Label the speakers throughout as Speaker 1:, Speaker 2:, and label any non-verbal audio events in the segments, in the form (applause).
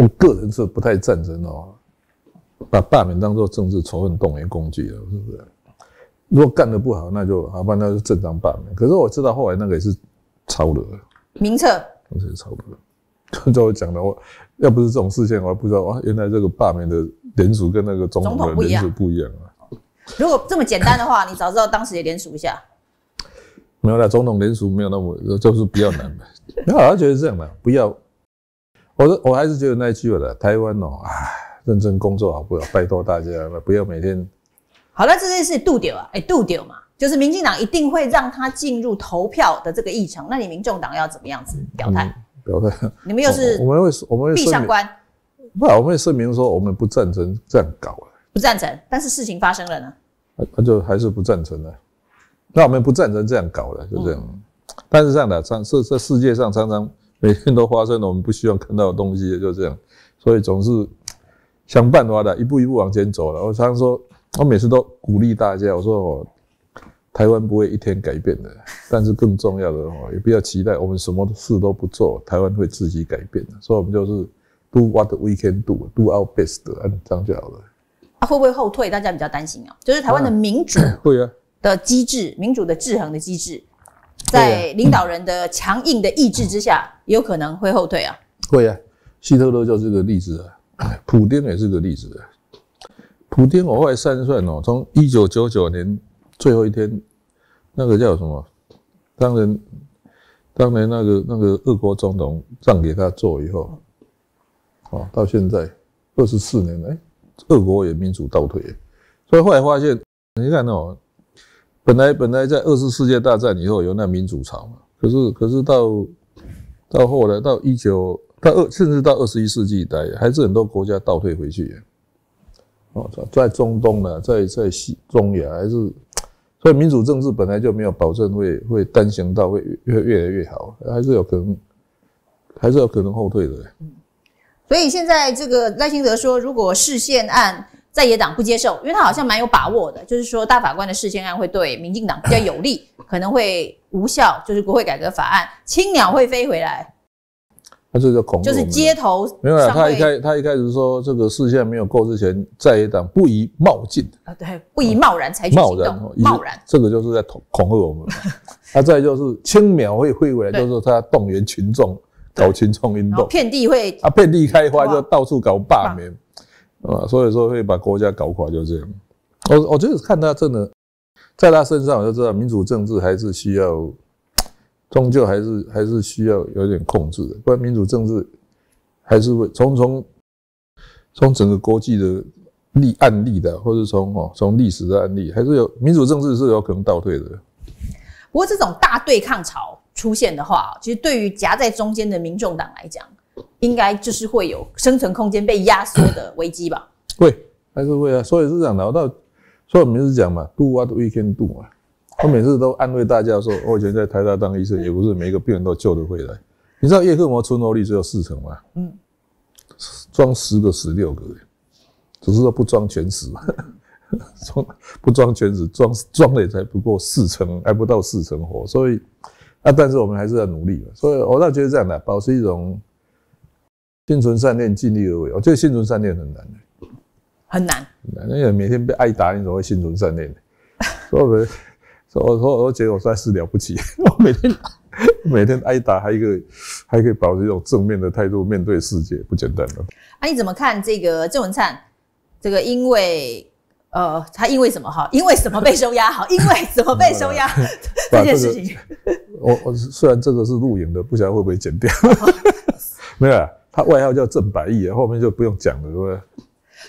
Speaker 1: 我个人是不太赞成哦，把罢免当做政治仇恨动员工具了，是不是？如果干得不好，那就好吧，那就正当罢免。可是我知道后来那个也是抄热了。名册，名册抄热。刚才我讲的话，要不是这种事件，我还不知道，原来这个罢免的联署跟那个总统的联署不一样啊。
Speaker 2: 如果这么简单的话，你早知道当时也联署一下。
Speaker 1: 没有啦，总统联署没有那么，就是比较难嘛。那我觉得这样嘛，不要。我我还是觉得那句了，台湾哦，唉，认真工作好不好？拜托大家不要每天。
Speaker 2: 好了，这件事杜掉啊，哎，杜掉嘛，就是民进党一定会让他进入投票的这个议程。那你民众党要怎么样子表态？
Speaker 1: 表态。你们又是？我们会我们会。闭上关。不，我们会声明说，我们不赞成这样搞了。
Speaker 2: 不赞成，但是事情发生了呢。
Speaker 1: 他就还是不赞成的。那我们不赞成这样搞了，就这样。但是这样的常是这世界上常常。每天都发生了我们不希望看到的东西，就这样，所以总是想办法的，一步一步往前走了。我常常说，我每次都鼓励大家，我说，台湾不会一天改变的。但是更重要的哦，也不要期待，我们什么事都不做，台湾会自己改变的。所以，我们就是 do what we can do，do our best，这样就好了。
Speaker 2: 他会不会后退？大家比较担心啊，就是台湾的民主 (coughs) 会的机制，民主的制衡的机制。在领导人的强硬的意志之下，有可能会后退啊。
Speaker 1: 会啊，希特勒就 (clears throat) 是个例子啊。普京也是个例子。啊。普京，我外算算哦，从一九九九年最后一天，那个叫什么？当年，当年那个那个俄国总统让给他做以后，哦，到现在二十四年了。哎，俄国也民主倒退，所以后来发现，你看哦。本来本来在二次世界大战以后有那民主潮嘛，可是可是到到后来到一九到二甚至到二十一世纪来，还是很多国家倒退回去。哦，在中东呢，在在西中亚还是所以民主政治本来就没有保证会会单行道会越越来越好，还是有可能，还是有可能后退的。
Speaker 2: 所以现在这个赖清德说，如果视线案。在野党不接受，因为他好像蛮有把握的，就是说大法官的事件案会对民进党比较有利，(laughs) 可能会无效，就是国会改革法案，青鸟会飞回来。
Speaker 1: 他这个恐，就是街
Speaker 2: 头没有了。他一
Speaker 1: 开他一开始说这个事宪没有够之前，在野党不宜冒进
Speaker 2: 啊，对，不宜贸然采取行动，贸然
Speaker 1: 这个就是在恐恐吓我们。他再就是青鸟会飞回来，就是他动员群众搞群众运动，遍地会啊遍地开花，就到处搞罢免。啊，所以说会把国家搞垮，就这样。我我觉得看他真的，在他身上我就知道，民主政治还是需要，终究还是还是需要有点控制的，不然民主政治还是会从从从整个国际的例案例的，或者从哦从历史的案例，还是有民主政治是有可能倒退的。
Speaker 2: 不过这种大对抗潮出现的话，其实对于夹在中间的民众党来讲。应该就是会有生存空间被压缩的危机吧？
Speaker 1: 会，还是会啊。所以是讲的，我到所以我每是讲嘛，do what we can do 嘛。我每次都安慰大家说，我以前在台大当医生，也不是每一个病人都救得回来。你知道叶克膜存活率只有四成嘛？嗯，装十个十六个，只是说不装全死，(laughs) 装不装全死，装装了也才不过四成，还不到四成活。所以啊，但是我们还是要努力嘛。所以我倒觉得这样的，保持一种。心存善念，尽力而为。我觉得心存善念很难，很难。难，你每天被挨打，你怎么会心存善念呢？(laughs) 所以我说，觉得我算在是了不起，(laughs) 我每天 (laughs) 每天挨打，还一个还可以保持一种正面的态度面对世界，不简单了。
Speaker 2: 啊，你怎么看这个郑文灿？这个因为呃，他因为什么哈？因为什么被收押？好，因为什么被收押
Speaker 1: 这件事情？我我虽然这个是录影的，不晓得会不会剪掉。没有。他外号叫郑百亿啊，后面就不用讲了，对不对？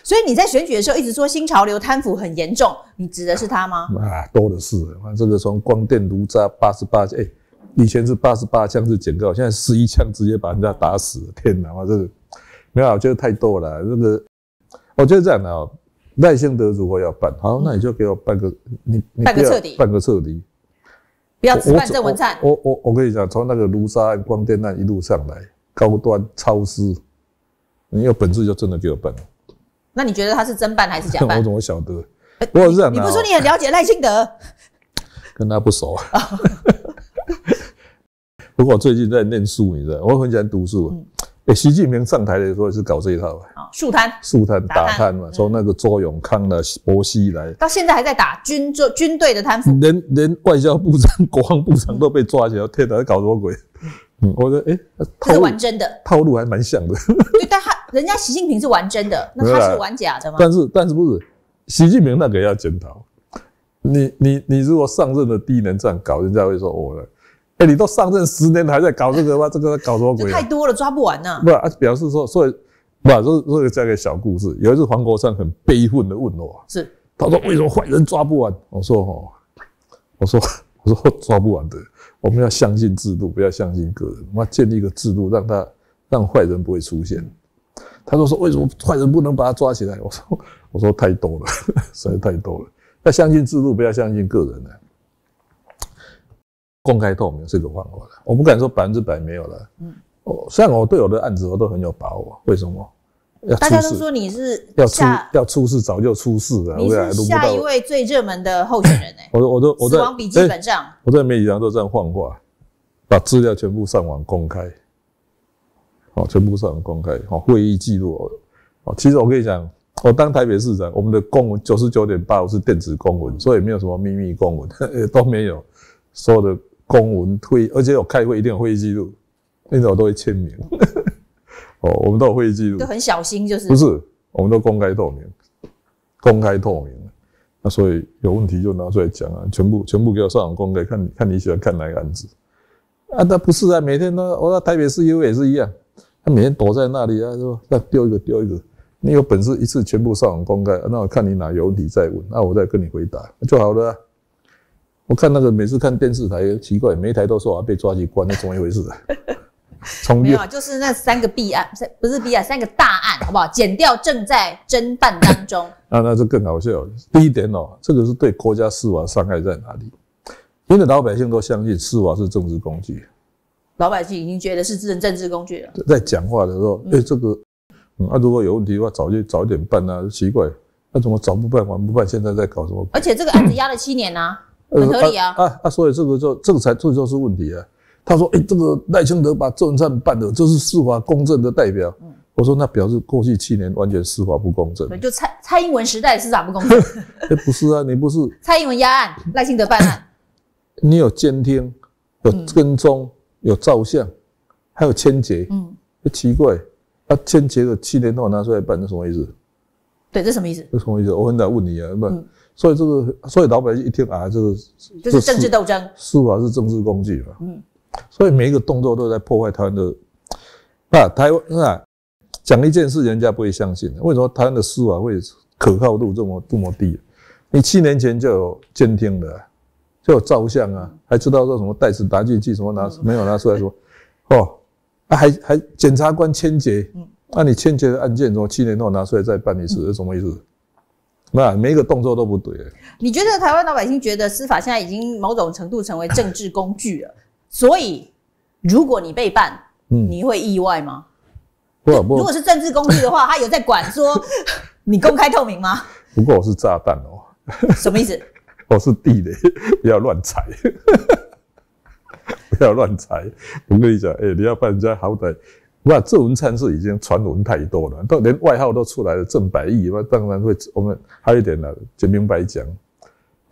Speaker 2: 所以你在选举的时候一直说新潮流贪腐很严重，你指的是他吗？
Speaker 1: 啊，多的是！这个从光电、炉渣八十八，哎，以前是八十八枪是警告，现在十一枪直接把人家打死，天哪！我这个没有，我觉得太多了。这个，我觉得这样的哦，赖清德如果要办，好，那你就给我办个你，办个彻底，办个彻底，不要只办郑文灿。我我我跟你讲，从那个卢沙案、光电案一路上来。高端超市，你有本事就真的就有笨。
Speaker 2: 那你觉得他是真办还是假办？(laughs) 我
Speaker 1: 怎么晓得？我是你不说你
Speaker 2: 很了解赖清德？
Speaker 1: (laughs) 跟他不熟啊。(laughs) 不过最近在念书，你知道，我很喜欢读书。嗯。哎，习近平上台的时候是搞这一套啊，树贪、树摊、打贪嘛，从那个周永康的薄熙来，到
Speaker 2: 现在还在打军做军队的贪腐。
Speaker 1: 连连外交部长、国防部长都被抓起来，天哪，搞什么鬼！嗯，我说，哎，他是玩真的，套路还蛮像的。(laughs) 对，
Speaker 2: 但他人家习近平是玩真的，那他是玩假的吗？但是
Speaker 1: 但是不是，习近平那个要检讨。你你你如果上任的第一年这样搞，人家会说，哦，哎，你都上任十年了还在搞这个吗？这个搞什么鬼？太
Speaker 2: 多了，抓不完呢。
Speaker 1: 不，表示说，所以不，这是一个小故事。有一次，黄国昌很悲愤地问我，是，他说为什么坏人抓不完？我说，我说。(laughs) 我说 (laughs) 抓不完的，我们要相信制度，不要相信个人。我们要建立一个制度，让他让坏人不会出现。他说：“说为什么坏人不能把他抓起来？”我说：“ (laughs) 我说太多了，(laughs) 实在太多了。要相信制度，不要相信个人呢。公开透明是一个方法了。我不敢说百分之百没有了。嗯，虽然我对我的案子我都很有把握，为什么？”大家都说你是要出要出事，早就出事了。你是下一位
Speaker 2: 最热门的候选人
Speaker 1: 哎！(coughs) 我、我、都、我在死亡笔记本上，我在媒体上都这样放话，把资料全部上网公开，好，全部上网公开，好，会议记录，好，其实我跟你讲，我当台北市长，我们的公文九十九点八都是电子公文，所以没有什么秘密公文，(laughs) 都没有，所有的公文推，而且有开会一定有会议记录，领导都会签名。哦，我们都有会议记录，就
Speaker 2: 很小心，就是不是？
Speaker 1: 我们都公开透明，公开透明，那所以有问题就拿出来讲啊，全部全部给我上网公开，看看你喜欢看哪个案子啊？那不是啊，每天都，我在台北市优也是一样，他每天躲在那里啊，是吧？丢一个丢一个，你有本事一次全部上网公开，那我看你哪有问题再问，那我再跟你回答就好了。我看那个每次看电视台，奇怪，每台都说我被抓去关，那怎一回事？没有，就
Speaker 2: 是那三个弊案，不是弊案，三个大案，好不好？减掉正在侦办当中。
Speaker 1: 啊，(laughs) 那就更好笑。第一点哦，这个是对国家司法伤害在哪里？因为老百姓都相信司法是政治工具，
Speaker 2: 老百姓已经觉得是政政治工具了。
Speaker 1: 在讲话的时候，哎，这个，啊，如果有问题的话，早就早一点办呐，奇怪，那怎么早不办，晚不办，现在在搞什么？而
Speaker 2: 且这个案子压了七年呢，
Speaker 1: 很合理啊。啊啊，所以这个就这个才这就是问题啊。他说：“哎，这个赖清德把周文灿办了，这是司法公正的代表。”我说：“那表示过去七年完全司法不公正。”
Speaker 2: 就蔡蔡英文时代司法不公正。
Speaker 1: (laughs) 哎，不是啊，你不是 (laughs)
Speaker 2: 蔡英文压案，赖清德办案。
Speaker 1: (coughs) 你有监听，有跟踪，有照相，还有签结。嗯，奇怪，他签结的七年都拿出来办，是什么意思？对，这是什么意思？是什么意思？我很想问你啊，对。所以这个，所以老百姓一听啊，这个就是政治斗争。司法是政治工具嘛？嗯。所以每一个动作都在破坏台湾的，那台湾啊，讲一件事人家不会相信为什么台湾的司法会可靠度这么这么低？你七年前就有监听的，就有照相啊，还知道说什么带子打进去，什么拿没有拿出来说，哦，还还检察官签结，那你签结的案件，么七年后拿出来再办，次，是什么意思？那每一个动作都不对。
Speaker 2: 你觉得台湾老百姓觉得司法现在已经某种程度成为政治工具了？所以，如果你被办，你会意外吗？不不，如果是政治工具的话，(laughs) 他有在管说你公开透明吗？
Speaker 1: 不过我是炸弹哦，什么意思？(laughs) 我是地雷，不要乱踩，(laughs) 不要乱踩。我跟你讲，哎，你要办人家，好歹，哇，郑文灿是已经传闻太多了，都连外号都出来了，郑百亿，那当然会。我们还有一点呢，就明白讲。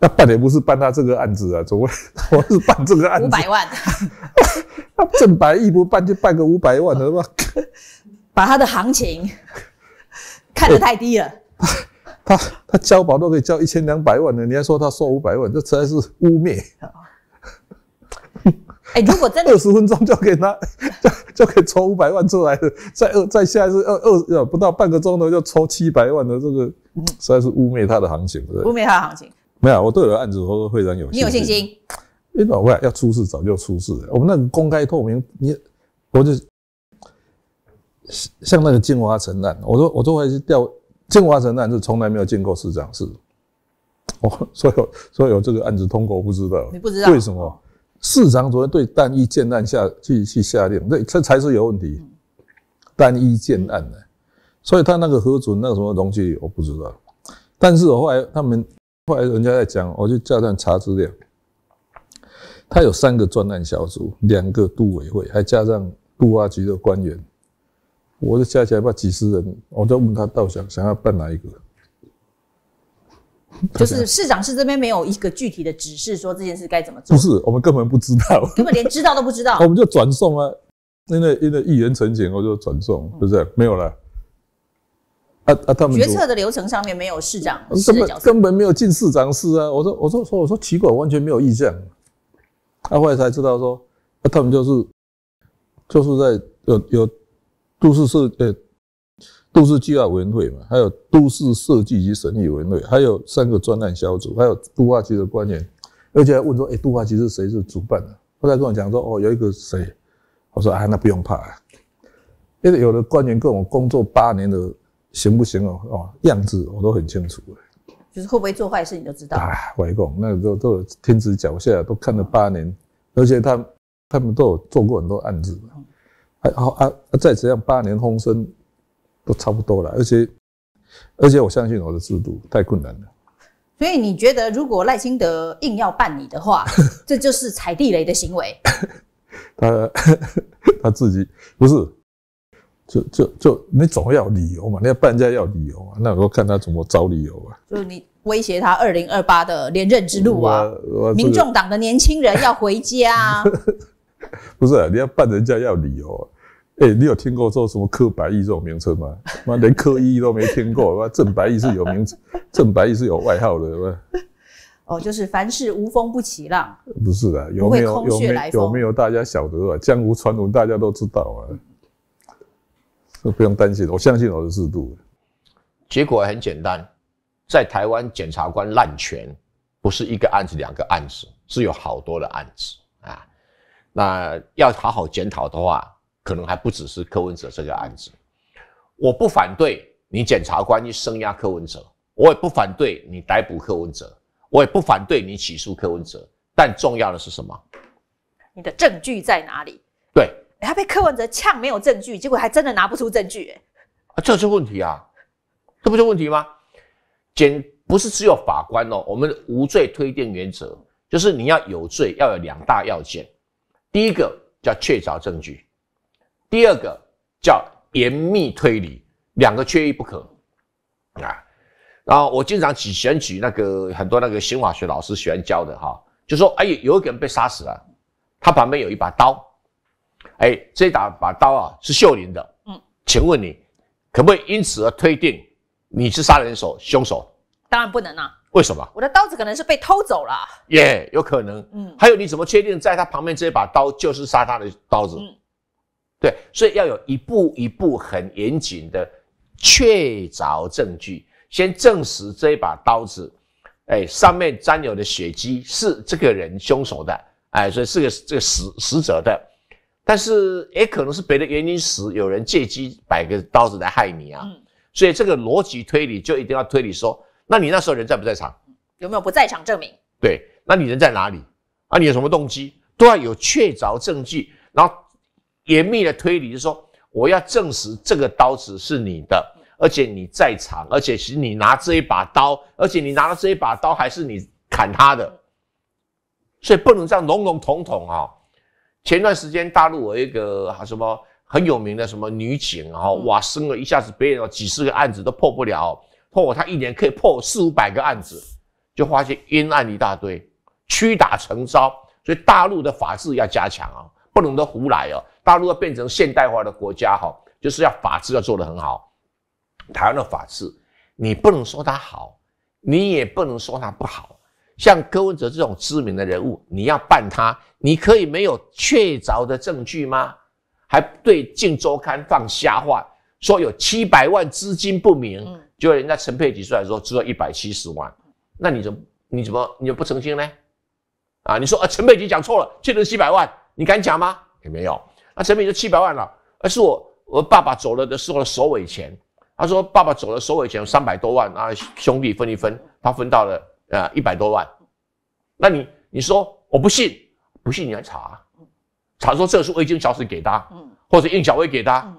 Speaker 1: (laughs) 那办也不是办他这个案子啊，总我我是办这个案子五百万，(laughs) 他正白一不办就办个五百万的吧？
Speaker 2: (laughs) 把他的行情看得太
Speaker 1: 低了。他他他交保都可以交一千两百万的，你还说他收五百万，这实在是污蔑。哎，如果真的二十分钟就给他就就可以抽五百万出来了，再二再下一次二二要不到半个钟头就抽七百万的这个，实在是污蔑他的行情，对不对？污蔑他的行情。没有，我我的案子，我说非常有。你有信心？因为会要出事，早就出事了。我们那个公开透明，你我就像那个金华城案，我说我作为是调金华城案，是从来没有见过市长是。(laughs) 我所有所有这个案子通过，不知道你不知道为什么市长昨天对单一建案下去去下令，这这才是有问题，单一建案呢？所以他那个核准那个什么东西，我不知道。但是我后来他们。后来人家在讲，我就叫他查资料。他有三个专案小组，两个杜委会，还加上杜阿局的官员，我加起来怕几十人。我就问他，到底想要办哪一个？就是市
Speaker 2: 长是这边没有一个具体的指示，说这件事该怎么
Speaker 1: 做？不是，我们根本不知道，根本连知
Speaker 2: 道都不知道。(laughs) 我
Speaker 1: 们就转送啊，因为因为议员陈情，我就转送，不是没有了。决策
Speaker 2: 的流程上面没有市长，根本
Speaker 1: 根本没有进市长室啊！我说，我说，说我说奇怪，完全没有意见。他后来才知道说，那他们就是就是在有有都市设呃都市计划委员会嘛，还有都市设计及审议委员会，还有三个专案小组，还有都化局的官员，而且还问说，哎，都化局是谁是主办的？后来跟我讲说，哦，有一个谁？我说啊，那不用怕，因为有的官员跟我工作八年的。行不行哦？哦，样子我都很清楚的，
Speaker 2: 就是会不会做坏事，你都知道。啊，
Speaker 1: 我讲，那都都天子脚下，都看了八年，而且他他们都有做过很多案子，还啊，再这样八年风声，都差不多了。而且而且我相信我的制度太困难了。
Speaker 2: 所以你觉得，如果赖清德硬要办你的话，(laughs) 这就是踩地雷的行为。
Speaker 1: 他 (laughs) 他自己不是。就就就你总要理由嘛，你要办人家要理由嘛，那我看他怎么找理由啊？
Speaker 2: 就你威胁他二零二八的连任之路
Speaker 1: 啊！民众
Speaker 2: 党的年轻人要回家。
Speaker 1: (laughs) 不是，你要办人家要理由。啊。哎，你有听过说什么柯白义这种名称吗？妈连柯一都没听过，妈郑白义是有名字，郑白义是有外号的，对不 (laughs)
Speaker 2: 哦，就是凡事无风不起浪。
Speaker 1: 不是的，有没有有没有大家晓得啊？江湖传闻大家都知道啊。这不用担心，我相信我的制度。
Speaker 3: 结果很简单，在台湾检察官滥权，不是一个案子，两个案子，是有好多的案子啊。那要好好检讨的话，可能还不只是柯文哲这个案子。我不反对你检察官去声压柯文哲，我也不反对你逮捕柯文哲，我也不反对你起诉柯文哲。但重要的是什么？
Speaker 2: 你的证据在哪里？对。他被柯文哲呛没有证据，结果还真的拿不出证据，
Speaker 3: 这是问题啊！这不是问题吗？检不是只有法官哦，我们无罪推定原则就是你要有罪要有两大要件，第一个叫确凿证据，第二个叫严密推理，两个缺一不可啊。然后我经常举选举那个很多那个刑法学老师喜欢教的哈，就说哎有一个人被杀死了，他旁边有一把刀。哎，这把把刀啊是秀玲的。嗯，请问你可不可以因此而推定你是杀人手凶手？
Speaker 2: 当然不能啊。为什么？我的刀子可能是被偷走了。
Speaker 3: 耶，有可能。嗯。还有你怎么确定在他旁边这一把刀就是杀他的刀子？嗯。对，所以要有一步一步很严谨的确凿证据，先证实这一把刀子，哎，上面沾有的血迹是这个人凶手的。哎，所以是个这个死死者的。但是也可能是别的原因，使有人借机摆个刀子来害你啊。嗯，所以这个逻辑推理就一定要推理说，那你那时候人在不在场？
Speaker 2: 有没有不在场证明？
Speaker 3: 对，那你人在哪里？啊，你有什么动机？都要有确凿证据，然后严密的推理，就说我要证实这个刀子是你的，而且你在场，而且是你拿这一把刀，而且你拿了这一把刀还是你砍他的，所以不能这样笼笼统统啊。前段时间大陆有一个什么很有名的什么女警，哈哇，生了一下子，别人几十个案子都破不了，破，她一年可以破四五百个案子，就发现冤案一大堆，屈打成招。所以大陆的法治要加强啊，不能都胡来哦。大陆要变成现代化的国家，哈，就是要法治要做得很好。台湾的法治，你不能说它好，你也不能说它不好。像柯文哲这种知名的人物，你要办他，你可以没有确凿的证据吗？还对《镜周刊》放瞎话，说有七百万资金不明，就人家陈佩琪出来说只有一百七十万，那你怎么你怎么你就不澄清呢？啊，你说啊，陈佩琪讲错了，确实七百万，你敢讲吗？也没有，那陈佩琪七百万了，而是我我爸爸走了的时候的首尾钱，他说爸爸走了首尾钱有三百多万啊，兄弟分一分，他分到了。呃，一百多万，那你你说我不信，不信你来查，查说这是未经小史给他，或者应小薇给他，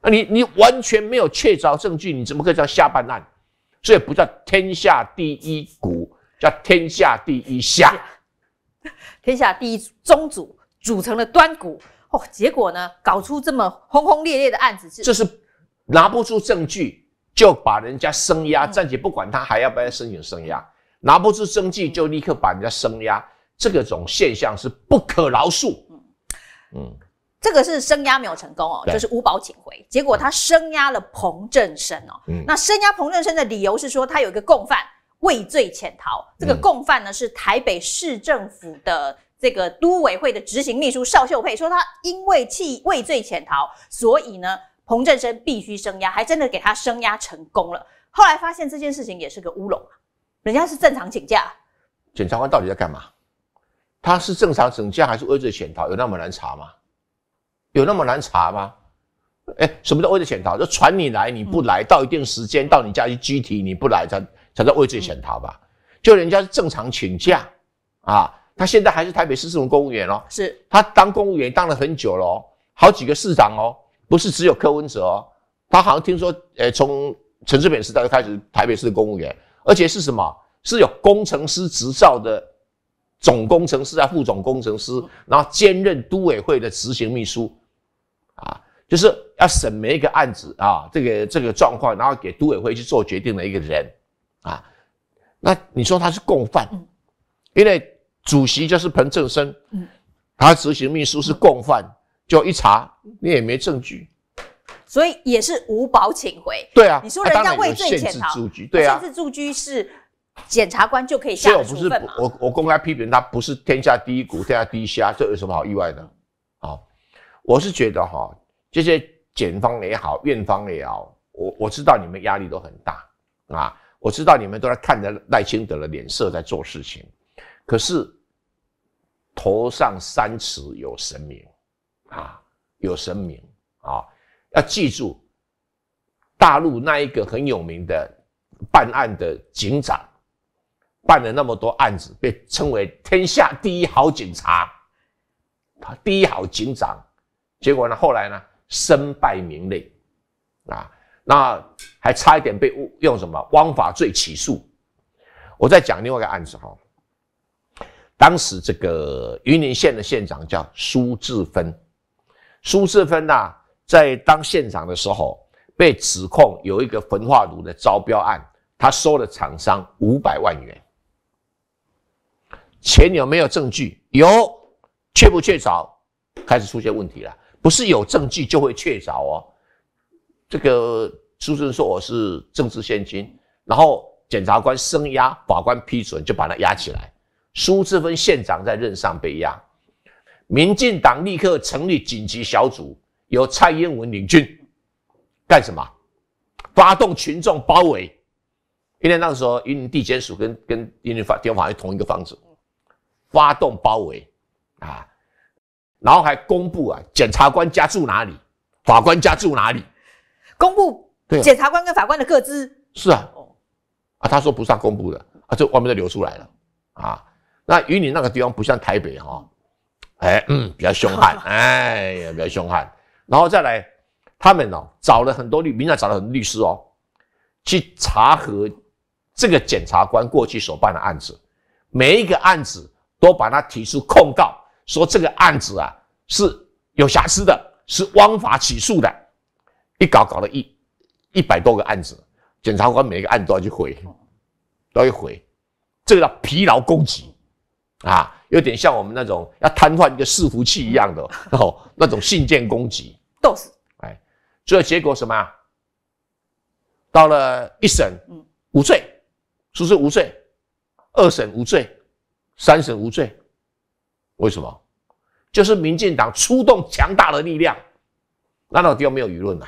Speaker 3: 那你你完全没有确凿证据，你怎么可以叫下半案？所以不叫天下第一股，叫天下第一虾，
Speaker 2: (laughs) 天下第一宗主组成了端股哦，结果呢，搞出这么轰轰烈烈的案子，这是
Speaker 3: 拿不出证据就把人家生压，暂且不管他还要不要申请生压。拿不出证据就立刻把人家升压，这个种现象是不可饶恕。
Speaker 2: 嗯这个是生压没有成功哦，就是诬保请回。结果他升压了彭振生哦，那生压彭振生的理由是说他有一个共犯畏罪潜逃，这个共犯呢是台北市政府的这个都委会的执行秘书邵秀佩，说他因为弃畏罪潜逃，所以呢彭振生必须升压，还真的给他升压成功了。后来发现这件事情也是个乌龙。人家是正常请假，
Speaker 3: 检察官到底在干嘛？他是正常请假还是畏罪潜逃？有那么难查吗？有那么难查吗？哎，什么叫畏罪潜逃？就传你来你不来，到一定时间到你家去拘提你不来，才才叫畏罪潜逃吧？就人家是正常请假啊，他现在还是台北市政府公务员哦，是他当公务员当了很久哦，好几个市长哦，不是只有柯文哲哦，他好像听说，哎，从陈志平时代就开始台北市的公务员。而且是什么？是有工程师执照的总工程师啊，副总工程师，然后兼任都委会的执行秘书，啊，就是要审每一个案子啊，这个这个状况，然后给都委会去做决定的一个人啊，那你说他是共犯？因为主席就是彭正生，他执行秘书是共犯，就一查你也没证据。
Speaker 2: 所以也是无保请回。对啊，你说人家畏罪潜逃，对啊，住居是检察官就可以下处分不是
Speaker 3: 我，我公开批评他不是天下第一股、天下第一虾，这有什么好意外的？好，我是觉得哈，这些检方也好，院方也好，我我知道你们压力都很大啊，我知道你们都在看着赖清德的脸色在做事情，可是头上三尺有神明啊，有神明啊。要记住，大陆那一个很有名的办案的警长，办了那么多案子，被称为天下第一好警察，他第一好警长，结果呢，后来呢，身败名裂，啊，那还差一点被用什么枉法罪起诉。我再讲另外一个案子哈，当时这个云林县的县长叫苏志芬，苏志芬呐。在当县长的时候，被指控有一个焚化炉的招标案，他收了厂商五百万元。钱有没有证据？有，确不确凿？开始出现问题了，不是有证据就会确凿哦。这个苏志说我是政治献金，然后检察官声押，法官批准就把他押起来。苏志芬县长在任上被押，民进党立刻成立紧急小组。由蔡英文领军干什么？发动群众包围，因为那个时候云林地检署跟跟云林法检法院同一个房子，发动包围啊，然后还公布啊，检察官家住哪里，法官家住哪里，(laughs) 公布对检
Speaker 2: 察官跟法官的各资
Speaker 3: 是啊，啊他说不是他公布的啊，这外面就流出来了啊。那云林那个地方不像台北哈，哎嗯，比较凶悍，(laughs) 哎呀，比较凶悍。然后再来，他们哦找了很多律，明显找了很多律师哦，去查核这个检察官过去所办的案子，每一个案子都把他提出控告，说这个案子啊是有瑕疵的，是枉法起诉的，一搞搞了一一百多个案子，检察官每个案都要去回，都要回，这个叫疲劳攻击。啊，有点像我们那种要瘫痪一个伺服器一样的，然 (laughs) 那种信件攻击，都是。哎，所以结果什么啊？到了一审无罪，是不是无罪？二审无罪，三审无罪？为什么？就是民进党出动强大的力量，那到底有没有舆论呐，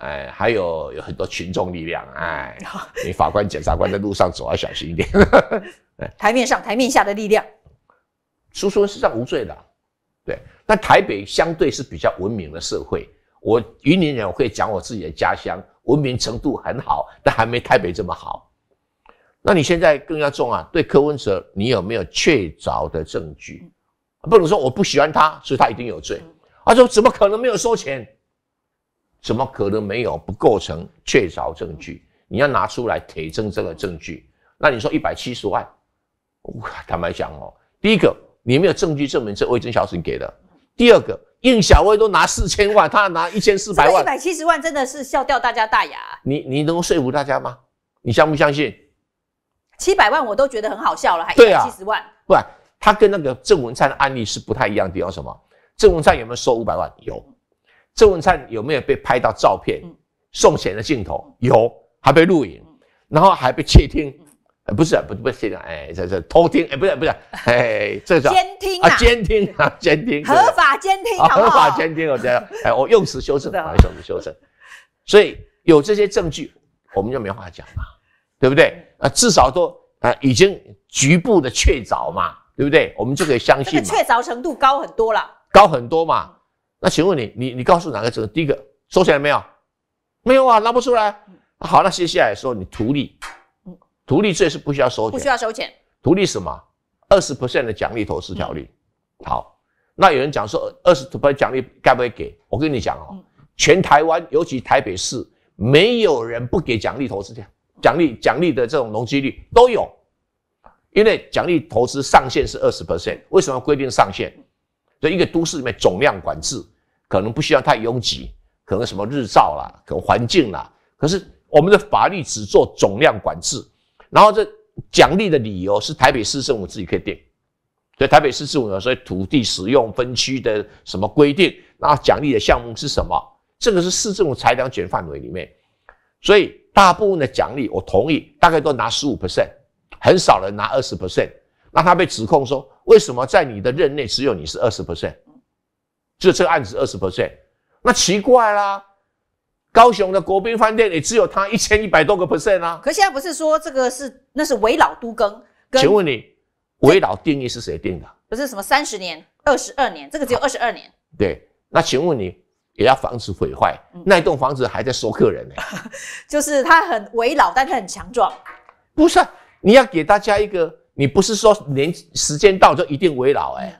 Speaker 3: 哎，还有有很多群众力量，哎，(laughs) 你法官、检察官在路上走要小心一点。(laughs)
Speaker 2: 台面上、台面下的力量，
Speaker 3: 苏苏是上无罪的。对，但台北相对是比较文明的社会。我云林人，我会讲我自己的家乡，文明程度很好，但还没台北这么好。那你现在更要重啊，对柯文哲，你有没有确凿的证据？不能说我不喜欢他，所以他一定有罪。他说怎么可能没有收钱？怎么可能没有？不构成确凿证据，你要拿出来铁证这个证据。那你说一百七十万？坦白讲哦，第一个你没有证据证明是魏征小沈给的。第二个，应小薇都拿四千万，他拿一千四百万，一百
Speaker 2: 七十万真的是笑掉大家大牙。
Speaker 3: 你你能够说服大家吗？你相不相信？
Speaker 2: 七百万我都觉得很好笑了，还一百七十万。
Speaker 3: 不，他跟那个郑文灿的案例是不太一样。地方什么？郑文灿有没有收五百万？有。郑文灿有没有被拍到照片送钱的镜头？有，还被录影，然后还被窃听。不是不不行啊！哎，这是偷听，哎，不是不是，哎，这叫监听啊，监听啊，监听，合
Speaker 2: 法监听，好合法监
Speaker 3: 听，我这样，哎，我用词修正，我用词修正。所以有这些证据，我们就没话讲嘛，对不对？啊，至少都啊，已经局部的确凿嘛，对不对？我们就可以相信确
Speaker 2: 凿程度高很多了，
Speaker 3: 高很多嘛。那请问你，你你告诉哪个证？第一个收起来没有？没有啊，拿不出来。好，那接下来说你图里。土地税是不需要收钱，不需要收钱。土地什么？二十的奖励投资条例。好，那有人讲说二十奖励该不该给我？跟你讲哦，全台湾尤其台北市，没有人不给奖励投资奖励奖励的这种容积率都有。因为奖励投资上限是二十%，为什么规定上限？在一个都市里面，总量管制可能不需要太拥挤，可能什么日照啦，可环境啦。可是我们的法律只做总量管制。然后这奖励的理由是台北市政府自己以定，所以台北市政府呢，所以土地使用分区的什么规定，然后奖励的项目是什么？这个是市政府裁量权范围里面，所以大部分的奖励我同意，大概都拿十五 percent，很少人拿二十 percent。那他被指控说，为什么在你的任内只有你是二十 percent？就这个案子二十 percent，那奇怪啦。高雄的国宾饭店也只有它一千一百多个 percent 啊。可
Speaker 2: 现在不是说这个是那是围老都更？请问
Speaker 3: 你围老定义是谁定的？
Speaker 2: 不是什么三十年、二十二年，这个只有二十二年。
Speaker 3: 对，那请问你也要防止毁坏？那一栋房子还在收客人呢。(laughs)
Speaker 2: 就是它很维老，但它很强壮。
Speaker 3: 不是，你要给大家一个，你不是说年时间到就一定维老哎？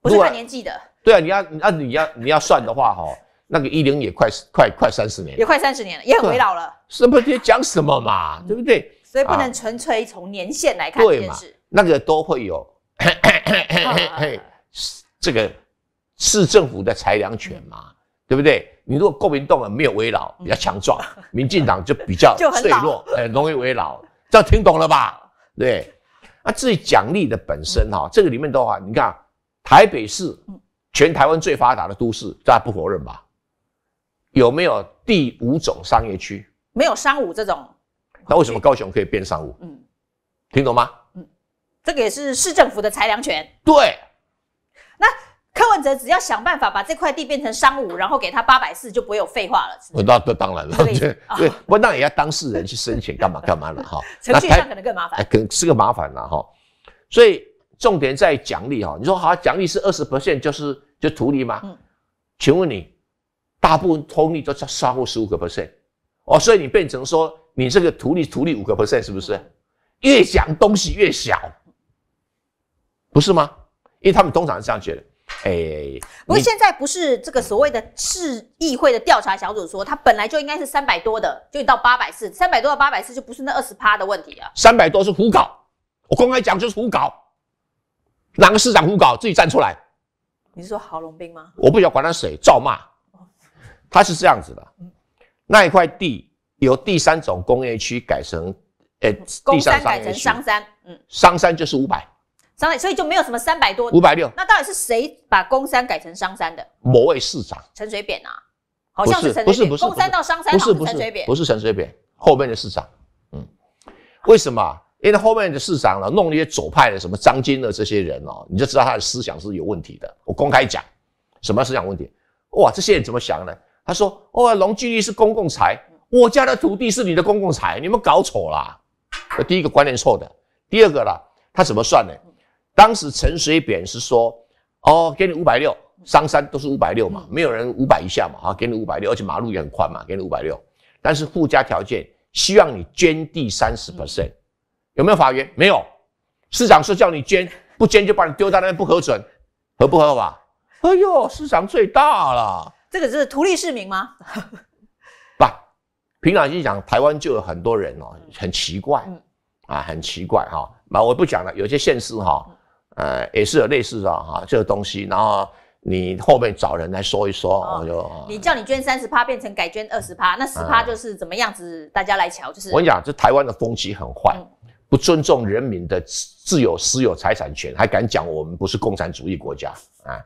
Speaker 3: 不是看年纪的。对啊，你要那你要你要算的话哈。那个一零也快快快三十年，也快
Speaker 2: 三十年了，也很围老了。
Speaker 3: 什么？讲什么嘛？对不对？所以不能
Speaker 2: 纯粹从年限来看。对嘛？
Speaker 3: 那个都会有，(coughs) 这个市政府的裁量权嘛，对不对？你如果国民党没有围老，比较强壮；(laughs) 民进党就比较脆弱，很容易围老。这听懂了吧？对。那至于奖励的本身哈，这个里面的话，你看台北市全台湾最发达的都市，大家不否认吧？有没有第五种商业区？
Speaker 2: 没有商务这种。
Speaker 3: 那为什么高雄可以变商务？嗯，听懂吗？嗯，
Speaker 2: 这个也是市政府的裁量权。对。那柯文哲只要想办法把这块地变成商务，然后给他八百四，就不会有废话了，是
Speaker 3: 那当然了，对，(laughs) 对，不然也要当事人去申请干嘛干嘛了哈。程序上可能更麻烦，可能是个麻烦了哈。所以重点在奖励哈。你说好，奖励是二十 percent 就是就图利吗？嗯，请问你。大部分通力都超超过十五个 percent 哦，所以你变成说你这个图力图力五个 percent 是不是？越讲东西越小，不是吗？因为他们通常是这样觉得。哎，不过现
Speaker 2: 在不是这个所谓的市议会的调查小组说，他本来就应该是三百多的，就到八百四，三百多到八百四就不是那二十趴的问题啊。
Speaker 3: 三百多是胡搞，我公开讲就是胡搞，哪个市长胡搞自己站出来？
Speaker 2: 你是说郝龙斌吗？
Speaker 3: 我不想管他谁，照骂。他是这样子的，那一块地由第三种工业区改成，诶，工三改成商山，嗯，商山就是五百，
Speaker 2: 商所以就没有什么三百多，五百六。那到底是谁把工山改成商山的？
Speaker 3: 某位市长陈水扁啊，好像是陈水扁，工山到商山不是不是陈水扁，不是陈水扁，后面的市长，嗯，为什么？因为后面的市长呢，弄那些左派的什么张金的这些人哦，你就知道他的思想是有问题的。我公开讲，什么思想问题？哇，这些人怎么想呢？他说：“哦，农地是公共财，我家的土地是你的公共财，你们搞错啦！第一个观念错的，第二个啦，他怎么算呢？当时陈水扁是说：‘哦，给你五百六，商山都是五百六嘛，没有人五百以下嘛。’啊，给你五百六，而且马路也很宽嘛，给你五百六。但是附加条件，希望你捐地三十 percent，有没有法院？没有。市长说叫你捐，不捐就把你丢在那边不核准，合不合法？哎呦，市长最大了。”
Speaker 2: 这个是图利市民吗？
Speaker 3: (laughs) 不，平常心讲，台湾就有很多人哦，很奇怪，啊，很奇怪哈。那我不讲了，有些县市哈，呃，也是有类似的哈，这个东西。然后你后面找人来说一说，我就。
Speaker 2: 你叫你捐三十趴变成改捐二十趴，那十趴就是怎么样子？大家来瞧，就是我跟你
Speaker 3: 讲，这台湾的风气很坏，不尊重人民的自由、私有财产权，还敢讲我们不是共产主义国家啊？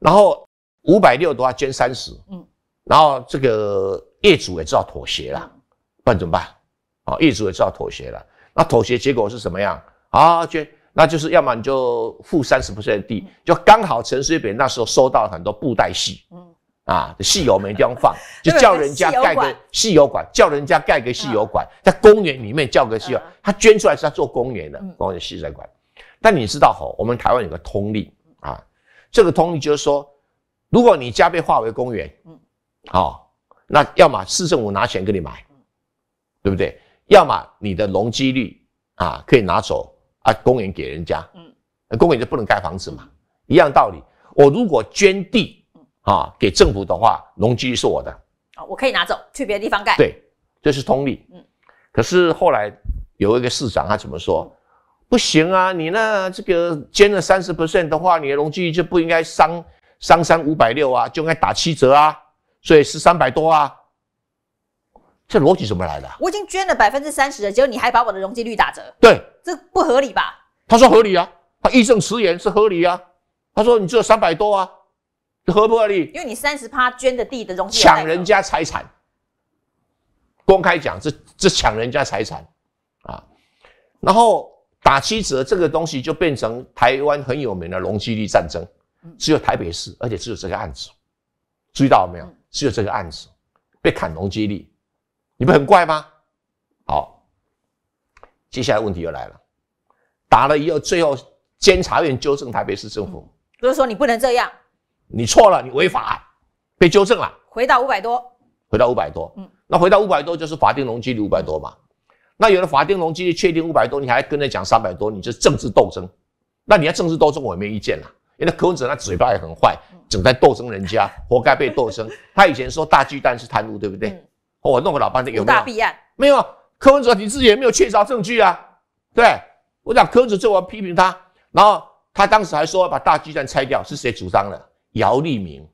Speaker 3: 然后。五百六都要捐三十，嗯，然后这个业主也知道妥协了，不然怎么办？啊，业主也知道妥协了，那妥协结果是什么样啊？捐，那就是要么你就付三十 percent 的地，就刚好陈水扁那时候收到很多布袋戏，嗯，啊，戏偶没地方放，(laughs) 就叫人家盖个戏油馆，叫人家盖个戏偶馆，在公园里面叫个戏偶，他捐出来是要做公园的，公园戏水馆。但你知道哈，我们台湾有个通例啊，这个通例就是说。如果你家被划为公园，嗯，好，那要么市政府拿钱给你买，对不对？要么你的容积率啊可以拿走啊，公园给人家，嗯，公园就不能盖房子嘛，一样道理。我如果捐地啊给政府的话，容积率是我的，
Speaker 2: 啊，我可以拿走去别的地方盖，对，
Speaker 3: 这是通例，嗯。可是后来有一个市长他怎么说？不行啊，你那这个捐了三十 percent 的话，你的容积率就不应该伤三三五百六啊，就应该打七折啊，所以是三百多啊。这逻辑怎么来的？
Speaker 2: 我已经捐了百分之三十了，结果你还把我的容积率打折？对，这不合理吧？
Speaker 3: 他说合理啊，他义正辞严是合理啊。他说你只有三百多啊，合不合理？
Speaker 2: 因为你三十趴捐的地的容积率，抢
Speaker 3: 人家财产，公开讲，这这抢人家财产啊。然后打七折这个东西就变成台湾很有名的容积率战争。只有台北市，而且只有这个案子，注意到了没有？只有这个案子被砍农基率，你不很怪吗？好，接下来问题又来了，打了以后，最后监察院纠正台北市政府，
Speaker 2: 就是说你不能这样，
Speaker 3: 你错了，你违法，被纠正了，
Speaker 2: 回到五百多，
Speaker 3: 回到五百多，嗯，那回到五百多就是法定容积率五百多嘛？那有了法定容积率确定五百多，你还跟人讲三百多，你就是政治斗争，那你要政治斗争，我也没意见啦。那柯文哲那嘴巴也很坏，总在斗争人家，活该被斗争。他以前说大巨蛋是贪污，对不对？我弄个老半天有没有？没有。柯文哲你自己也没有确凿证据啊？对我讲，柯文哲，我要批评他。然后他当时还说把大巨蛋拆掉是谁主张的？姚立明。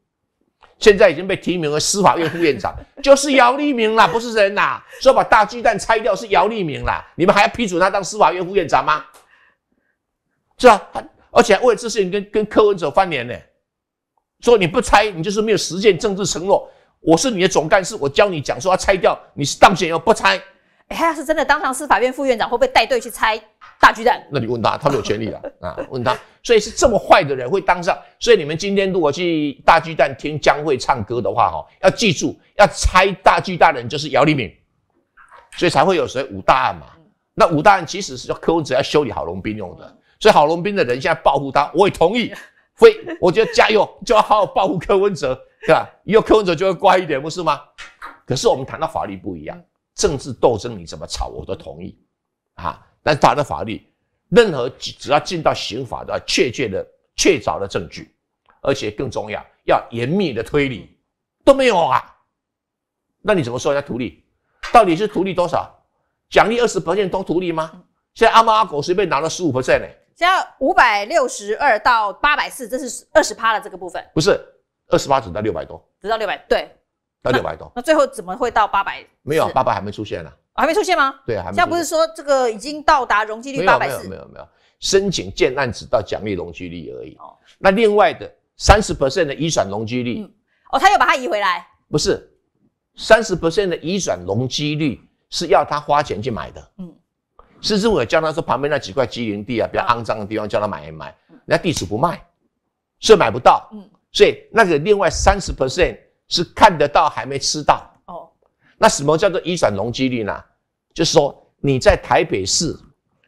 Speaker 3: 现在已经被提名为司法院副院长，就是姚立明啦，不是人啦。说把大巨蛋拆掉是姚立明啦，你们还要批准他当司法院副院长吗？是啊。而且还为了这事情跟跟柯文哲翻脸呢，说你不拆，你就是没有实践政治承诺。我是你的总干事，我教你讲说要拆掉，你是当选要不拆。
Speaker 2: 哎，要是真的当上司法院副院长，会不会带队去拆大巨蛋？
Speaker 3: 那你问他，他没有权利的 (laughs) 啊？问他。所以是这么坏的人会当上。所以你们今天如果去大巨蛋听姜慧唱歌的话，哈，要记住，要拆大巨蛋的人就是姚丽敏，所以才会有谁五大案嘛。那五大案其实是柯文哲要修理郝龙斌用的。所以郝龙斌的人现在报复他，我也同意。会，(laughs) 我觉得加油就要好好报复柯文哲，对吧？以后柯文哲就会乖一点，不是吗？可是我们谈到法律不一样，政治斗争你怎么吵我都同意，啊，但谈到法律，任何只要进到刑法的确切的确凿的证据，而且更重要，要严密的推理，都没有啊。那你怎么说要图利？到底是图利多少？奖励二十 percent 都图利吗？现在阿猫阿狗随便拿了十五 percent 呢？
Speaker 2: 现在五百六十二到八百四，这是二十趴的这个部分。
Speaker 3: 不是，二十趴只到六百多，
Speaker 2: 只到六百对，到六百多。那最后怎么会到八百？
Speaker 3: 没有，八百还没出现呢。
Speaker 2: 还没出现吗？
Speaker 3: 对出现不是
Speaker 2: 说这个已经到达容积率八百四？
Speaker 3: 没有没有没有，申请建案子到奖励容积率而已。哦，那另外的三十 percent 的移转容积率，嗯，
Speaker 2: 哦，他又把它移回来？
Speaker 3: 不是，三十 percent 的移转容积率是要他花钱去买的，嗯。市政府叫他说，旁边那几块机林地啊，比较肮脏的地方，叫他买一买。人家地主不卖，是买不到。嗯，所以那个另外三十 percent 是看得到还没吃到。哦，那什么叫做一转容积率呢？就是说你在台北市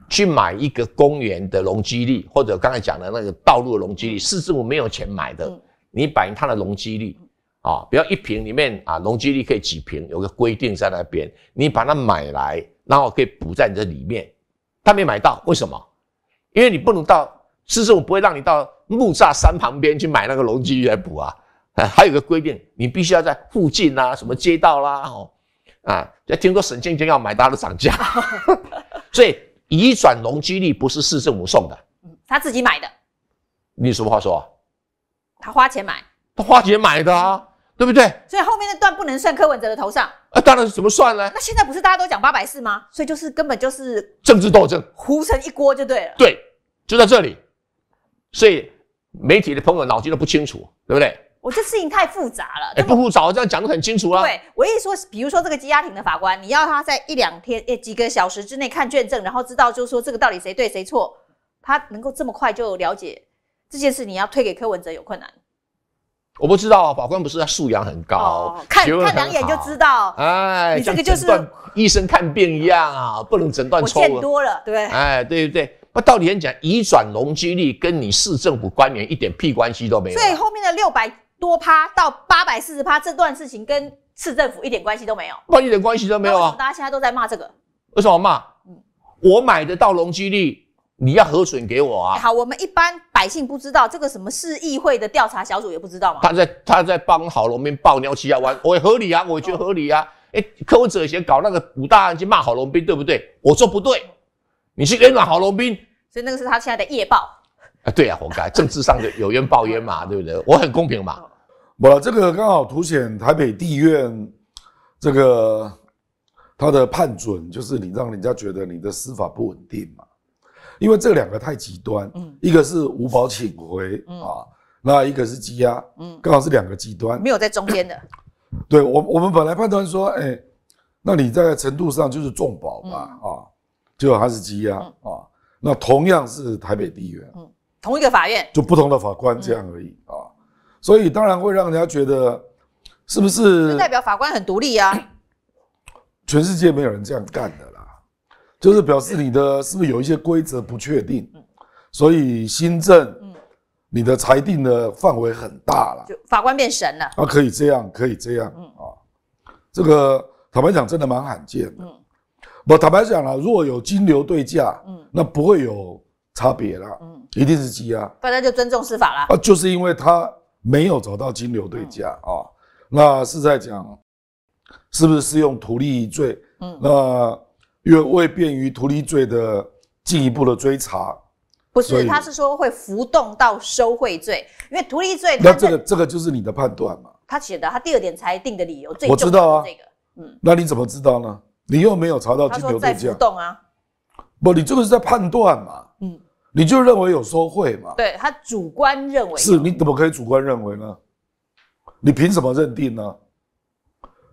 Speaker 3: 去买一个公园的容积率，或者刚才讲的那个道路的容积率，市政府没有钱买的，你把它的容积率啊，比如一瓶里面啊，容积率可以几瓶，有个规定在那边，你把它买来。然后可以补在你这里面，他没买到，为什么？因为你不能到市政府不会让你到木栅山旁边去买那个农基鱼来补啊！(laughs) 还有个规定，你必须要在附近啊，什么街道啦，哦，啊，听说沈建军要买大都涨价，(laughs) 所以移转农基率不是市政府送的，
Speaker 2: 他自己买的，
Speaker 3: 你有什么话说？
Speaker 2: 他花钱买，
Speaker 3: 他花钱买的啊。对不对？
Speaker 2: 所以后面那段不能算柯文哲的头上
Speaker 3: 啊，当然怎么算呢？
Speaker 2: 那现在不是大家都讲八百四吗？所以就是根本就是
Speaker 3: 政治斗争，
Speaker 2: 糊成一锅就对了。
Speaker 3: 对，就在这里。所以媒体的朋友脑筋都不清楚，对不对？
Speaker 2: 我这事情太复杂了。不复
Speaker 3: 杂，这样讲的很清楚啊。对
Speaker 2: 我一说，比如说这个羁押庭的法官，你要他在一两天、几个小时之内看卷证，然后知道就是说这个到底谁对谁错，他能够这么快就了解这件事，你要推给柯文哲有困难。
Speaker 3: 我不知道啊，法官不是他素养很高，看看两眼就知道。哎，你这个就是医生看病一样啊，不能诊断错误。我见多了，对不对？哎，对对对，那道理人讲移转容积率跟你市政府官员一点屁关系都没有。所以
Speaker 2: 后面的六百多趴到八百四十趴这段事情跟市政府一点关系都没有，
Speaker 3: 一点关系都没有啊！
Speaker 2: 大家现在都在骂这个，
Speaker 3: 为什么骂？我买的到容积率。你要核准给我啊！好，
Speaker 2: 我们一般百姓不知道这个什么市议会的调查小组也不知道嘛。
Speaker 3: 他在他在帮郝龙斌爆尿气啊！我我也合理啊，我也觉得合理啊！哎，柯文哲以前搞那个五大案件骂郝龙斌，对不对？我说不对，你是冤枉郝龙斌，
Speaker 2: 所以那个是他现在的夜报
Speaker 3: 啊！对啊，活该，政治上的有冤报冤嘛，(laughs) 对不对？我很公平嘛。我这个刚好
Speaker 4: 凸显台北地院这个他的判准，就是你让人家觉得你的司法不稳定嘛。因为这两个太极端，嗯，一个是无保请回，嗯啊，那一个是羁押，嗯，刚好是两个极端，没
Speaker 2: 有在中间的。
Speaker 4: (coughs) 对，我我们本来判断说，哎，那你在程度上就是重保吧，啊，就还是积压啊，那同样是台北地院，嗯，
Speaker 2: 同一个法院，
Speaker 4: 就不同的法官这样而已啊，所以当然会让人家觉得，是不是代
Speaker 2: 表法官很独立啊？
Speaker 4: 全世界没有人这样干的啦。就是表示你的是不是有一些规则不确定，所以新政，你的裁定的范围很大了，就
Speaker 2: 法官变神了。啊，可
Speaker 4: 以这样，可以这样，
Speaker 2: 嗯啊，
Speaker 4: 这个坦白讲真的蛮罕见的，我不坦白讲了，若有金流对价，嗯，那不会有差别了，嗯，一定是鸡啊，
Speaker 2: 大家就尊重司法了，啊，
Speaker 4: 就是因为他没有找到金流对价啊，那是在讲，是不是适用图利罪，
Speaker 2: 嗯，那。
Speaker 4: 因为为便于图利罪的进一步的追查，
Speaker 2: 不是，他是说会浮动到收贿罪。因为图利罪，那这个
Speaker 4: 这个就是你的判断嘛？
Speaker 2: 他写的，他第二点裁定的理由最我知道啊。
Speaker 4: 嗯，那你怎么知道呢？你又没有查到金牛在浮动啊！不，你这个是在判断嘛？嗯，你就认为有收贿嘛？
Speaker 2: 对他主观认为是，
Speaker 4: 你怎么可以主观认为呢？你凭什么认定呢？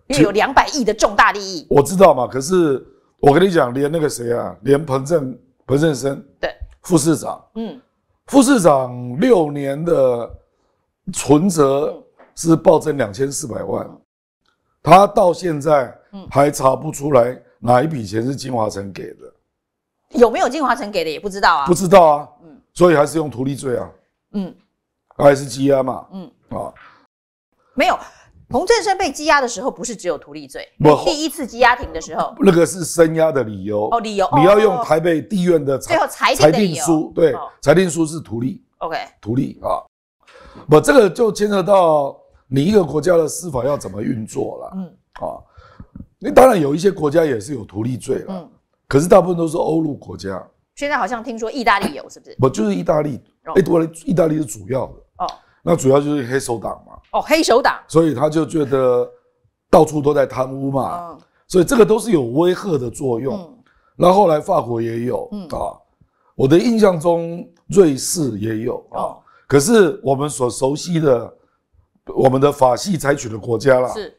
Speaker 2: 因为有两百亿的重大利益，我
Speaker 4: 知道嘛，可是。我跟你讲，连那个谁啊，连彭正彭正生，对，副市长，嗯，副市长六年的存折是暴增两千四百万，他到现在还查不出来哪一笔钱是金华城给的，
Speaker 2: 有没有金华城给的也不知道啊，不知
Speaker 4: 道啊，嗯，所以还是用图利罪啊，嗯，还是羁押嘛，嗯，啊，
Speaker 2: 没有。洪振生被羁押的时候，不是只有图利罪。你第一次羁押庭的时候，
Speaker 4: 那个是升押的理由。哦，理由。你要用台北地院的裁裁定书，对裁定书是图利。OK，图利啊。不，这个就牵涉到你一个国家的司法要怎么运作了。嗯，啊，那当然有一些国家也是有图利罪了。嗯，可是大部分都是欧陆国家。
Speaker 2: 现在好像听说意大利有，是不是？
Speaker 4: 不就是意大利？意大利，意大利是主要的。那主要就是黑手党嘛，
Speaker 2: 哦，黑手党，
Speaker 4: 所以他就觉得到处都在贪污嘛，嗯，所以这个都是有威慑的作用。那后来法国也有，嗯啊，我的印象中瑞士也有啊，可是我们所熟悉的我们的法系采取的国家啦，是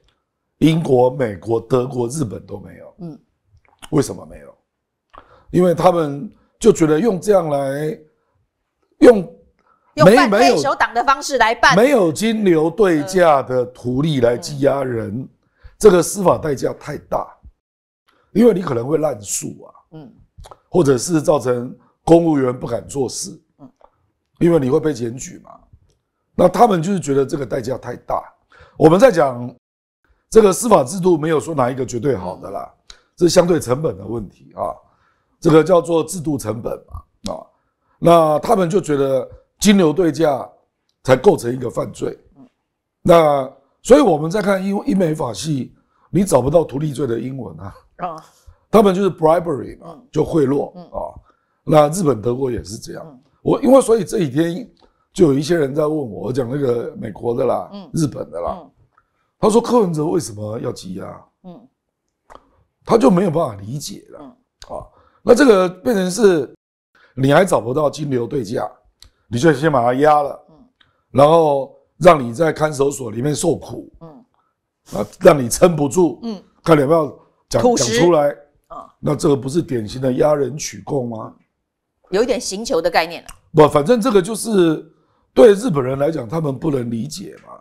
Speaker 4: 英国、美国、德国、日本都没有，嗯，为什么没有？因为他们就觉得用这样来用。
Speaker 2: 用半对手党的方式来办，没
Speaker 4: 有金牛对价的图利来羁押人，这个司法代价太大，因为你可能会滥诉啊，嗯，或者是造成公务员不敢做事，嗯，因为你会被检举嘛，那他们就是觉得这个代价太大。我们在讲这个司法制度，没有说哪一个绝对好的啦，是相对成本的问题啊，这个叫做制度成本嘛，啊，那他们就觉得。金流对价才构成一个犯罪，那所以我们在看英英美法系，你找不到图利罪的英文啊，啊，他们就是 bribery 嘛，就贿赂啊。那日本、德国也是这样。我因为所以这几天就有一些人在问我，讲那个美国的啦，日本的啦，他说柯文哲为什么要挤压？嗯，他就没有办法理解了啊。那这个变成是你还找不到金流对价。你就先把他压了，嗯，然后让你在看守所里面受苦，嗯，啊，让你撑不住，嗯，看你要讲讲出来，啊，那这个不是典型的压人取供吗？
Speaker 2: 有一点刑求的概念了。
Speaker 4: 不，反正这个就是对日本人来讲，他们不能理解嘛。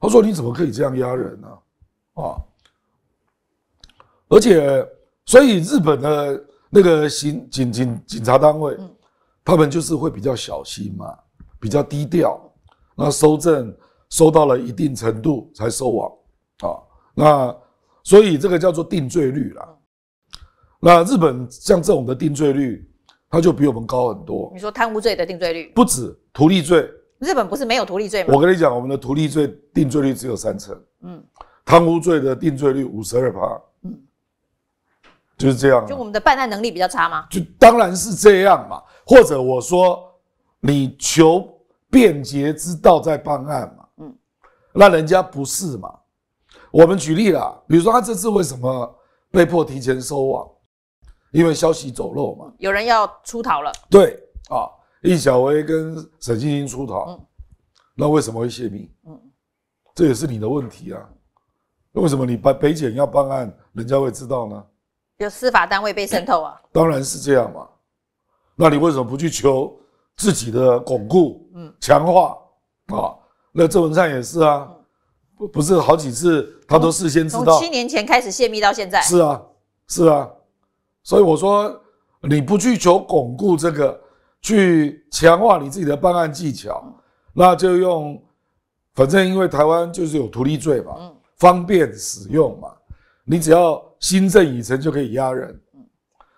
Speaker 4: 他说你怎么可以这样压人呢？啊，而且所以日本的那个刑警警警察单位。他们就是会比较小心嘛，比较低调，那收证收到了一定程度才收网啊。那所以这个叫做定罪率啦。那日本像这种的定罪率，它就比我们高很多。你
Speaker 2: 说贪污罪的定罪率？
Speaker 4: 不止，图利罪。
Speaker 2: 日本不是没有图利罪吗？
Speaker 4: 我跟你讲，我们的图利罪定罪率只有三成，嗯，贪污罪的定罪率五十二趴，嗯，就是这样。就我
Speaker 2: 们的办案能力比较差吗？
Speaker 4: 就当然是这样嘛。或者我说，你求便捷之道在办案嘛？嗯，那人家不是嘛？我们举例啦，比如说他这次为什么被迫提前收网？因为消息走漏嘛。
Speaker 2: 有人要出逃了。
Speaker 4: 对啊，易小薇跟沈晶晶出逃。嗯，那为什么会泄密？嗯，这也是你的问题啊。那为什么你办北检要办案，人家会知道呢？
Speaker 2: 有司法单位被渗透啊。
Speaker 4: 当然是这样嘛。那你为什么不去求自己的巩固、强化啊？那郑文灿也是啊，不不是好几次他都事先知道，从七
Speaker 2: 年前开始泄密到现在。是啊，
Speaker 4: 是啊，所以我说你不去求巩固这个，去强化你自己的办案技巧，那就用反正因为台湾就是有图利罪嘛，方便使用嘛，你只要心政已成就可以压人。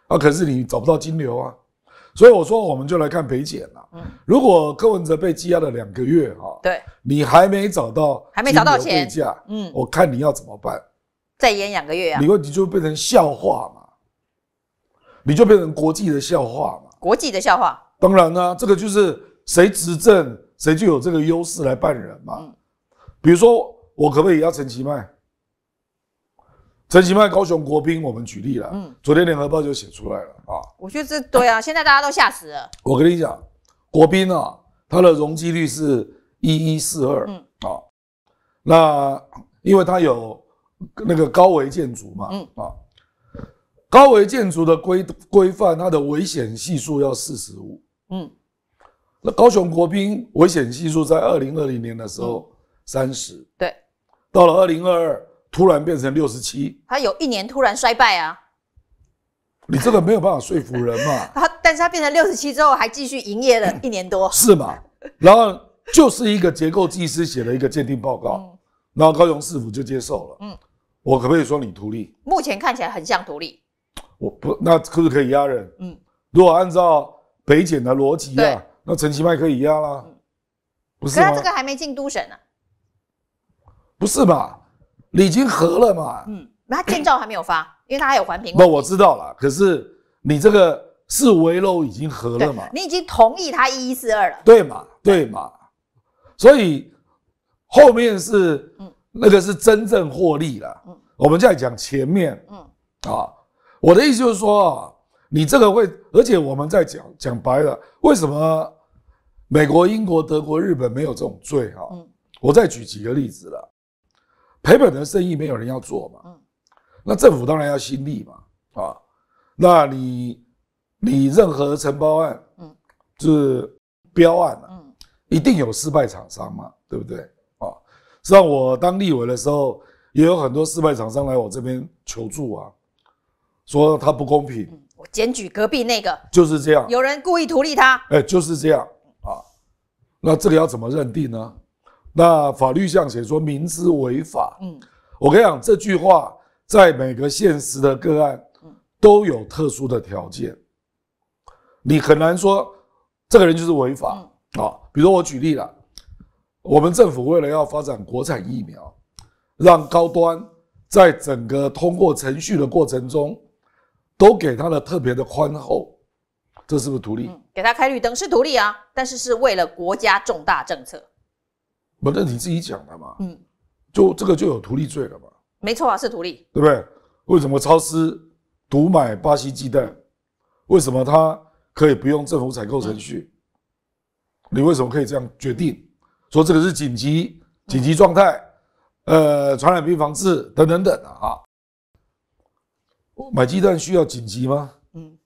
Speaker 4: 啊，可是你找不到金流啊。所以我说，我们就来看赔检了。嗯，如果柯文哲被羁押了两个月，哈，对，你还没找到，还没找到钱，嗯，我看你要怎么办？
Speaker 2: 再延两个月啊？你
Speaker 4: 问题就变成笑话嘛？你就变成国际的笑话嘛？
Speaker 2: 国际的笑话？
Speaker 4: 当然啊，这个就是谁执政，谁就有这个优势来办人嘛。嗯，比如说我可不可以要陈其迈？陈其迈高雄国宾，我们举例了。嗯，昨天联合报就写出来了啊。
Speaker 2: 我觉得这对啊，(laughs) 现在大家都吓死了。
Speaker 4: 我跟你讲，国宾啊，它的容积率是一一四二，嗯啊，那因为它有那个高维建筑嘛，嗯啊，高维建筑的规规范，它的危险系数要四十五，嗯，那高雄国宾危险系数在二零二零年的时候三十，对，到了二零二二。突然变成六十七，
Speaker 2: 他有一年突然衰败啊！
Speaker 4: 你这个没有办法说服人嘛？
Speaker 2: (laughs) 他，但是他变成六十七之后，还继续营业了一年多，是吗？
Speaker 4: 然后就是一个结构技师写了一个鉴定报告，然后高雄市府就接受了。嗯，我可不可以说你图利？
Speaker 2: 目前看起来很像图利。
Speaker 4: 我不，那可是可以压人。嗯，如果按照北检的逻辑啊，那陈其迈可以压了。嗯，不是可是他这个
Speaker 2: 还没进都审呢。
Speaker 4: 不是吧？已经合了嘛？
Speaker 2: 嗯，那建造还没有发，(coughs) 因为他还有环评。不，
Speaker 4: 我知道了。可是你这个四围楼已经合了嘛？
Speaker 2: 你已经同意他一一四二了，
Speaker 4: 对嘛？对嘛？所以后面是嗯，那个是真正获利了。嗯，我们在讲前面，嗯啊，我的意思就是说啊，你这个会，而且我们在讲讲白了，为什么美国、英国、德国、日本没有这种罪哈？嗯，我再举几个例子了。赔本的生意没有人要做嘛，那政府当然要心立嘛，啊，那你你任何承包案，就是标案啊，一定有失败厂商嘛，对不对？啊，上我当立委的时候，也有很多失败厂商来我这边求助啊，说他不公平，
Speaker 2: 我检举隔壁那个，就是这样，有人故意图利他，
Speaker 4: 哎，就是这样啊，那这个要怎么认定呢？那法律上写说明知违法，嗯，我跟你讲这句话，在每个现实的个案，都有特殊的条件，你很难说这个人就是违法啊。比如我举例了，我们政府为了要发展国产疫苗，让高端在整个通过程序的过程中，都给他了特别的宽厚，这是不是图利？
Speaker 2: 给他开绿灯是图利啊，但是是为了国家重大政策。
Speaker 4: 不是你自己讲的嘛？嗯，就这个就有图利罪了嘛？
Speaker 2: 没错啊，是图利，
Speaker 4: 对不对？为什么超市独买巴西鸡蛋？为什么它可以不用政府采购程序？你为什么可以这样决定？说这个是紧急紧急状态，呃，传染病防治等等等啊？买鸡蛋需要紧急吗？嗯，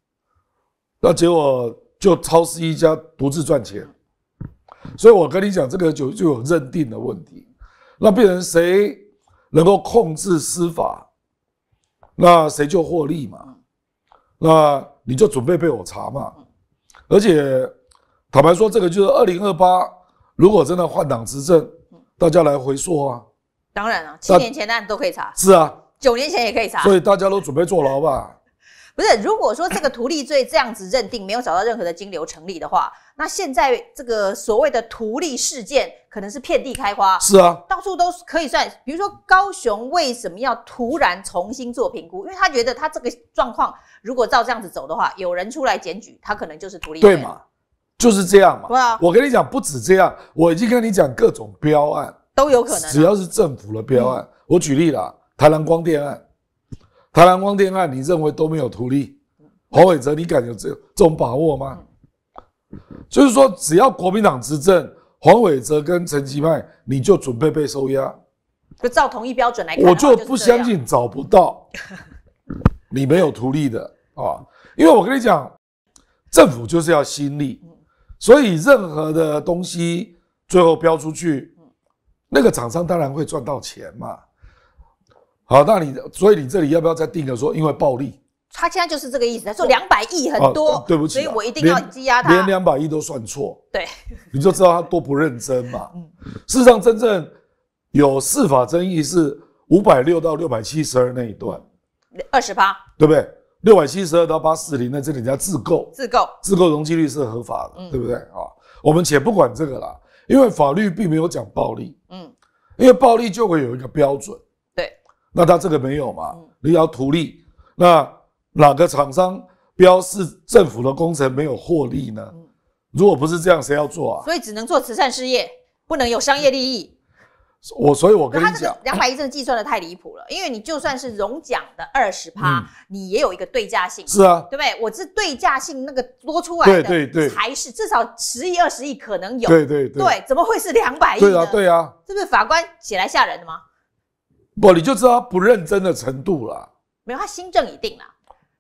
Speaker 4: 那结果就超市一家独自赚钱。所以，我跟你讲，这个就就有认定的问题。那变成谁能够控制司法，那谁就获利嘛？那你就准备被我查嘛？而且，坦白说，这个就是二零二八，如果真的换党执政，大家来回溯啊。
Speaker 2: 当然了，七年前的都可以查。是啊，九年前也可以查。所以
Speaker 4: 大家都准备坐牢吧？
Speaker 2: (laughs) 不是，如果说这个图利罪这样子认定没有找到任何的金流成立的话。那现在这个所谓的图利事件，可能是遍地开花。是啊，到处都可以算。比如说高雄，为什么要突然重新做评估？因为他觉得他这个状况，如果照这样子走的话，有人出来检举，他可能就是图利。对嘛，
Speaker 4: 就是这样嘛。对啊，我跟你讲，不止这样，我已经跟你讲各种标案都有可能，只要是政府的标案，我举例了，台南光电案，台南光电案，你认为都没有图利？黄伟哲，你敢有这这种把握吗？就是说，只要国民党执政，黄伟哲跟陈其迈，你就准备被收押。
Speaker 2: 就照同一标准来。我就
Speaker 4: 不相信找不到你没有图利的啊！因为我跟你讲，政府就是要心力，所以任何的东西最后标出去，那个厂商当然会赚到钱嘛。好，那你所以你这里要不要再定个说，因为暴利？
Speaker 2: 他现在就是这个意思，他说两百亿很多，对不起，所以我一定要积压他，连两
Speaker 4: 百亿都算错，对，你就知道他多不认真嘛。(laughs) 嗯，事实上真正有司法争议是五百六到六百七十二那一段，二十八，对不对？六百七十二到八四零，那这里家自购，自购，自购容积率是合法的，对不对啊？我们且不管这个啦，因为法律并没有讲暴力，嗯，因为暴力就会有一个标准，对，那他这个没有嘛？你要图利，那。哪个厂商标示政府的工程没有获利呢？如果不是这样，谁要做
Speaker 2: 啊？所以只能做慈善事业，不能有商业利益。我所以，我跟他这个两百亿真的计算的太离谱了，因为你就算是融奖的二十趴，你也有一个对价性。是啊，对不对？我这对价性那个多出来的，对对对，才是至少十亿二十亿可能有。对对对，怎么会是两百亿对啊，对啊，是不是法官写来吓人的吗？
Speaker 4: 不，你就知道他不认真的程度了。
Speaker 2: 没有，他新政已定了。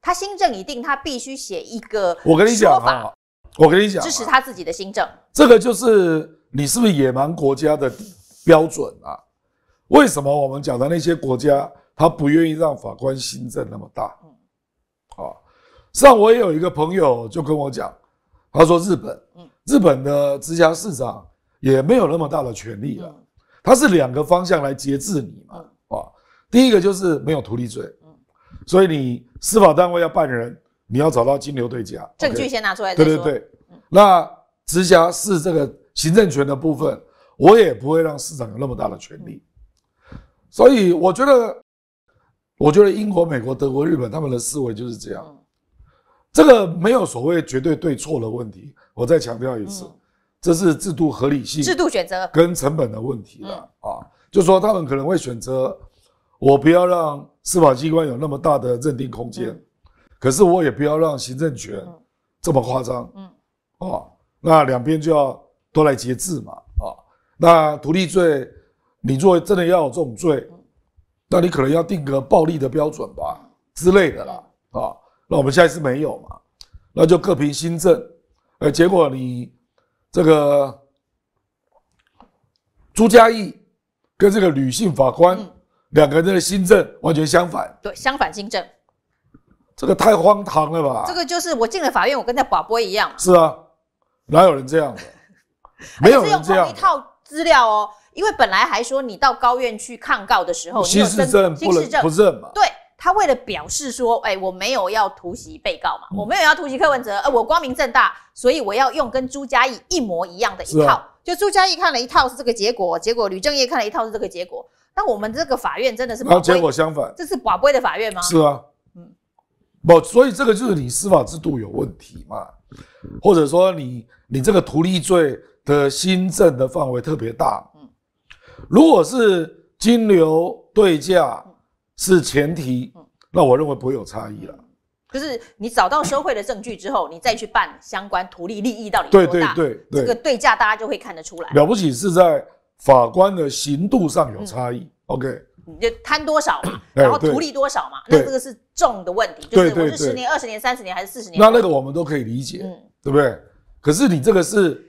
Speaker 2: 他新政一定，他必须写一个。
Speaker 4: 我跟你讲啊，我跟你讲，支持
Speaker 2: 他自己的新政。
Speaker 4: 这个就是你是不是野蛮国家的标准啊？为什么我们讲的那些国家，他不愿意让法官新政那么大？啊，上我也有一个朋友就跟我讲，他说日本，日本的直辖市长也没有那么大的权力啊，他是两个方向来节制你嘛，啊，第一个就是没有独立罪。所以你司法单位要办人，你要找到金牛对家，证据先拿出来。对对对，那直辖市这个行政权的部分，我也不会让市长有那么大的权力。所以我觉得，我觉得英国、美国、德国、日本他们的思维就是这样。这个没有所谓绝对对错的问题。我再强调一次，这是制度合理性、制度选择跟成本的问题了啊。就说他们可能会选择。我不要让司法机关有那么大的认定空间，可是我也不要让行政权这么夸张，嗯，啊，那两边就要都来节制嘛，啊，那独立罪，你作为真的要有这种罪，那你可能要定个暴力的标准吧之类的啦，啊，那我们现在是没有嘛，那就各凭新政。呃，结果你这个朱家义跟这个女性法官。两个人的新政完全相反，
Speaker 2: 对，相反新政，
Speaker 4: 这个太荒唐了吧？这个
Speaker 2: 就是我进了法院，我跟那寡波一样
Speaker 4: 是啊，哪有人这样的？(laughs) 没有用同一套
Speaker 2: 资料哦，因为本来还说你到高院去抗告的时候，心事证不能不认嘛？对他为了表示说，哎，我没有要突袭被告嘛，我没有要突袭柯文哲，哎，我光明正大，所以我要用跟朱家义一模一样的一套，就朱家义看了一套是这个结果，结果吕正业看了一套是这个结果。那我们这个法院真的是？然后结
Speaker 4: 果相反，这
Speaker 2: 是寡规的法院吗？是啊，
Speaker 4: 嗯，不，所以这个就是你司法制度有问题嘛，或者说你你这个图利罪的新政的范围特别大，嗯，如果是金流对价是前提，嗯，那我认为不会有差异了。
Speaker 2: 可是你找到收贿的证据之后，你再去办相关图利利益到底多大？对对对，这个对价大家就会看得出来。了
Speaker 4: 不起是在。法官的刑度上有差异，OK，
Speaker 2: 你就贪多少嘛，(coughs) 然后图利多少嘛，那这个是重的问题，就是我是十年、二十年、三十年还是四十年，那
Speaker 4: 那个我们都可以理解，嗯，对不对？可是你这个是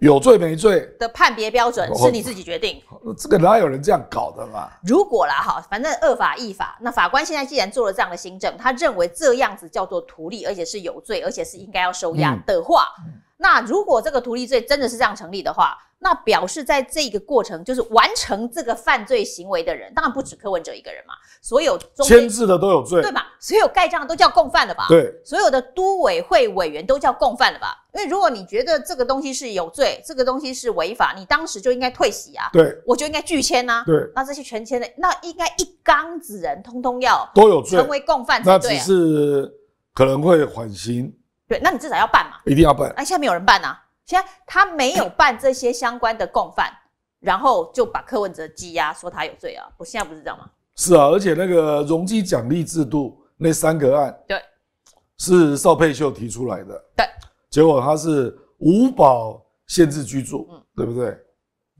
Speaker 4: 有罪没罪
Speaker 2: 的判别标准是你自己决定，
Speaker 4: 这个哪有人这样搞的嘛？
Speaker 2: 如果啦，哈，反正恶法一法，那法官现在既然做了这样的新政，他认为这样子叫做图利，而且是有罪，而且是应该要收押的话，那如果这个图利罪真的是这样成立的话。那表示，在这个过程就是完成这个犯罪行为的人，当然不止柯文哲一个人嘛。所有签字的都有罪，对吧？所有盖章都叫共犯了吧？对，所有的都委会委员都叫共犯了吧？因为如果你觉得这个东西是有罪，这个东西是违法，你当时就应该退席啊。对，我就应该拒签啊。对，那这些全签的，那应该一缸子人通通要都有罪，成为共犯才对。那只
Speaker 4: 是可能会缓刑，
Speaker 2: 对，那你至少要办嘛？一定要办。哎，现在没有人办啊。他没有办这些相关的共犯，(coughs) 然后就把柯文哲羁押，说他有罪啊！我现在不是这样吗？
Speaker 4: 是啊，而且那个容积奖励制度那三个案，对，是邵佩秀提出来的，对，结果他是无保限制居住，嗯，对不对？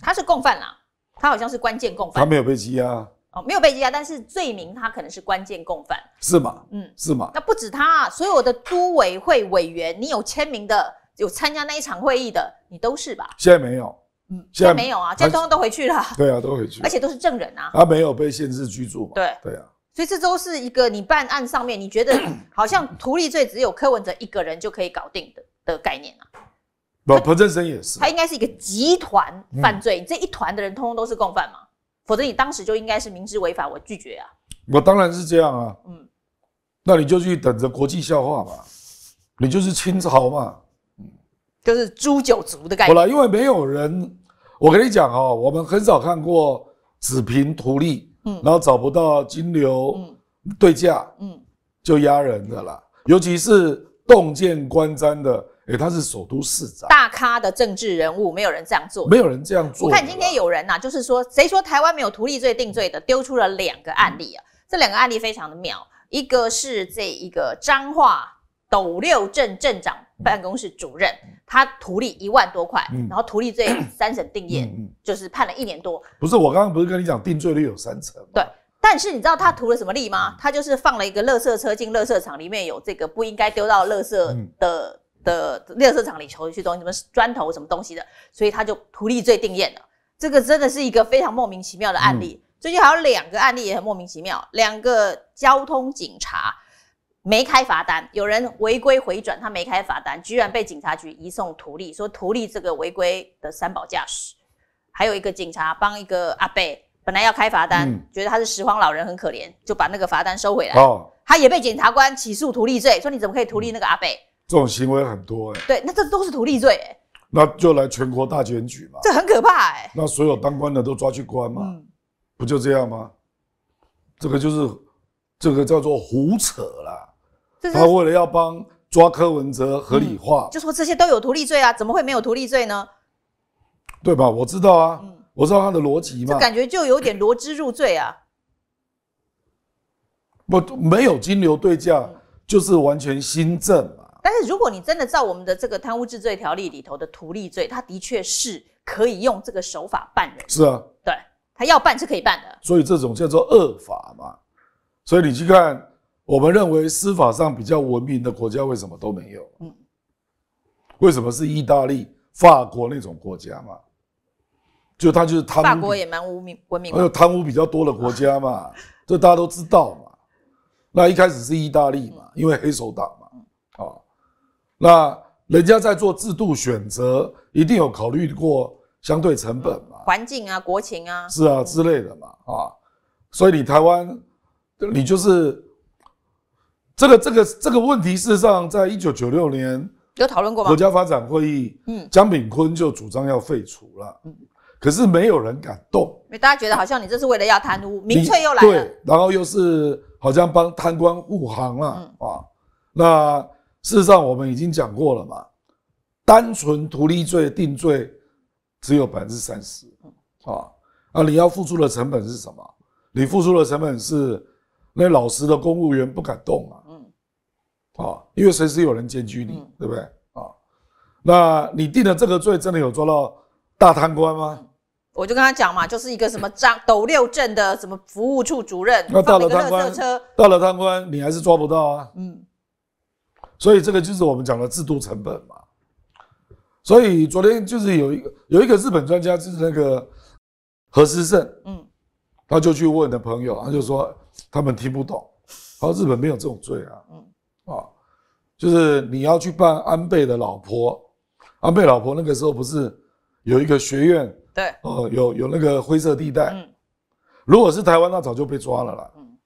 Speaker 2: 他是共犯啦，他好像是关键共犯，他没有被羁押，哦，没有被羁押，但是罪名他可能是关键共犯，是吗？嗯，是吗？那不止他，所有的都委会委员，你有签名的。有参加那一场会议的，你都是吧？
Speaker 4: 现在没有，嗯，现在没有啊，现在通通都回去了。对啊，都回去，而且都
Speaker 2: 是证人啊。他
Speaker 4: 没有被限制居住嘛？对，对啊。
Speaker 2: 所以这都是一个你办案上面，你觉得 (coughs) 好像图利罪只有柯文哲一个人就可以搞定的的概念啊？
Speaker 4: 不，不，郑声也
Speaker 2: 是，他应该是一个集团犯罪，这一团的人通通都是共犯嘛？否则你当时就应该是明知违法我拒绝啊。
Speaker 4: 我当然是这样啊，嗯，那你就去等着国际笑话吧，你就是清朝嘛。
Speaker 2: 就是诛九族的感觉。好了，
Speaker 4: 因为没有人，我跟你讲哦，我们很少看过只凭图利，嗯，然后找不到金流，嗯，对价，嗯，就压人的啦。尤其是洞见观瞻的，哎，他是首都市长，
Speaker 2: 大咖的政治人物，没有人这样做，没有人这样做。我看今天有人呐，就是说，谁说台湾没有图利罪定罪的，丢出了两个案例啊。这两个案例非常的妙，一个是这一个脏话。斗六镇镇长办公室主任，他图利一万多块，然后图利罪 (coughs) 三审定验，就是判了一年多。
Speaker 4: 不是，我刚刚不是跟你讲定罪率有
Speaker 2: 三成吗？对，但是你知道他图了什么利吗？他就是放了一个垃圾车进垃圾场，里面有这个不应该丢到垃圾的的垃圾场里，抽去装什么砖头什么东西的，所以他就图利罪定验了。这个真的是一个非常莫名其妙的案例。最近还有两个案例也很莫名其妙，两个交通警察。没开罚单，有人违规回转，他没开罚单，居然被警察局移送图利，说图利这个违规的三宝驾驶，还有一个警察帮一个阿贝，本来要开罚单，觉得他是拾荒老人很可怜，就把那个罚单收回来。哦，他也被检察官起诉图利罪，说你怎么可以图利那个阿贝？
Speaker 4: 这种行为很多，哎，
Speaker 2: 对，那这都是图利罪，哎，
Speaker 4: 那就来全国大检举嘛，
Speaker 2: 这很可怕，哎，
Speaker 4: 那所有当官的都抓去关嘛，不就这样吗？这个就是这个叫做胡扯啦。他为了要帮抓柯文哲合理化，
Speaker 2: 就说这些都有图利罪啊，怎么会没有图利罪呢？
Speaker 4: 对吧？我知道啊，我知道他的逻辑嘛。这感
Speaker 2: 觉就有点罗织入罪啊。
Speaker 4: 不，没有金流对价，就是完全新政嘛。
Speaker 2: 但是如果你真的照我们的这个贪污治罪条例里头的图利罪，他的确是可以用这个手法办的。是啊，对，他要办是可以办的。
Speaker 4: 所以这种叫做恶法嘛。所以你去看。我们认为司法上比较文明的国家为什么都没有？嗯，为什么是意大利、法国那种国家嘛？就他就是贪，法国
Speaker 2: 也蛮文明，文明还有
Speaker 4: 贪污比较多的国家嘛，(laughs) 这大家都知道嘛。那一开始是意大利，嘛，因为黑手党嘛，啊，那人家在做制度选择，一定有考虑过相对成本嘛，
Speaker 2: 环境啊、国情啊，
Speaker 4: 是啊之类的嘛，啊，所以你台湾，你就是。这个这个这个问题，事实上，在一九九六年
Speaker 2: 有讨论过国家
Speaker 4: 发展会议，嗯，江炳坤就主张要废除了，嗯，可是没有人敢动，
Speaker 2: 因为大家觉得好像你这是为了要贪污，民粹又来了，对，
Speaker 4: 然后又是好像帮贪官护航了，啊，那事实上我们已经讲过了嘛，单纯图利罪定罪只有百分之三十，啊，啊，你要付出的成本是什么？你付出的成本是那老实的公务员不敢动了。啊，因为随时有人监拘你，对不对？啊，那你定了这个罪，真的有抓到大贪官吗？
Speaker 2: 我就跟他讲嘛，就是一个什么张 (laughs) 斗六镇的什么服务处主任，那到了贪官，
Speaker 4: 到了贪官，你还是抓不到啊。嗯，所以这个就是我们讲的制度成本嘛。所以昨天就是有一个有一个日本专家，就是那个何思胜，嗯，他就去问的朋友，他就说他们听不懂，他说日本没有这种罪啊。嗯。就是你要去办安倍的老婆，安倍老婆那个时候不是有一个学院？对，哦，有有那个灰色地带。嗯，如果是台湾，那早就被抓了啦。嗯，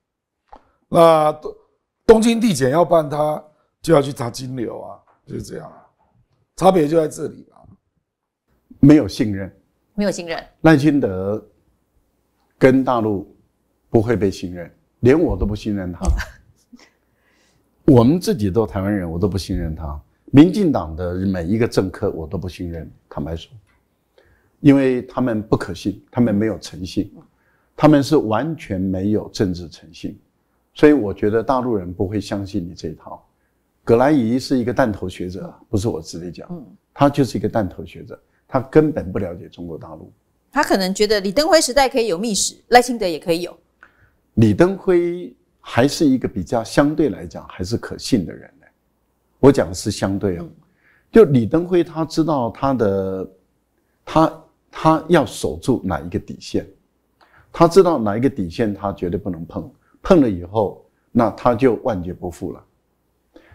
Speaker 4: 那东京地检要办他，就要去查金流啊，就这样啊。差别就在这里啊，
Speaker 5: 没有信任，没有信任。赖清德跟大陆不会被信任，连我都不信任他。(laughs) 我们自己都台湾人，我都不信任他。民进党的每一个政客，我都不信任，坦白说，因为他们不可信，他们没有诚信，他们是完全没有政治诚信。所以我觉得大陆人不会相信你这一套。葛兰仪是一个弹头学者，不是我直接讲，他就是一个弹头学者，他根本不了解中国大陆。
Speaker 2: 他可能觉得李登辉时代可以有秘史，赖清德也可
Speaker 5: 以有。李登辉。还是一个比较相对来讲还是可信的人呢。我讲的是相对哦，就李登辉，他知道他的，他他要守住哪一个底线，他知道哪一个底线他绝对不能碰，碰了以后那他就万劫不复了。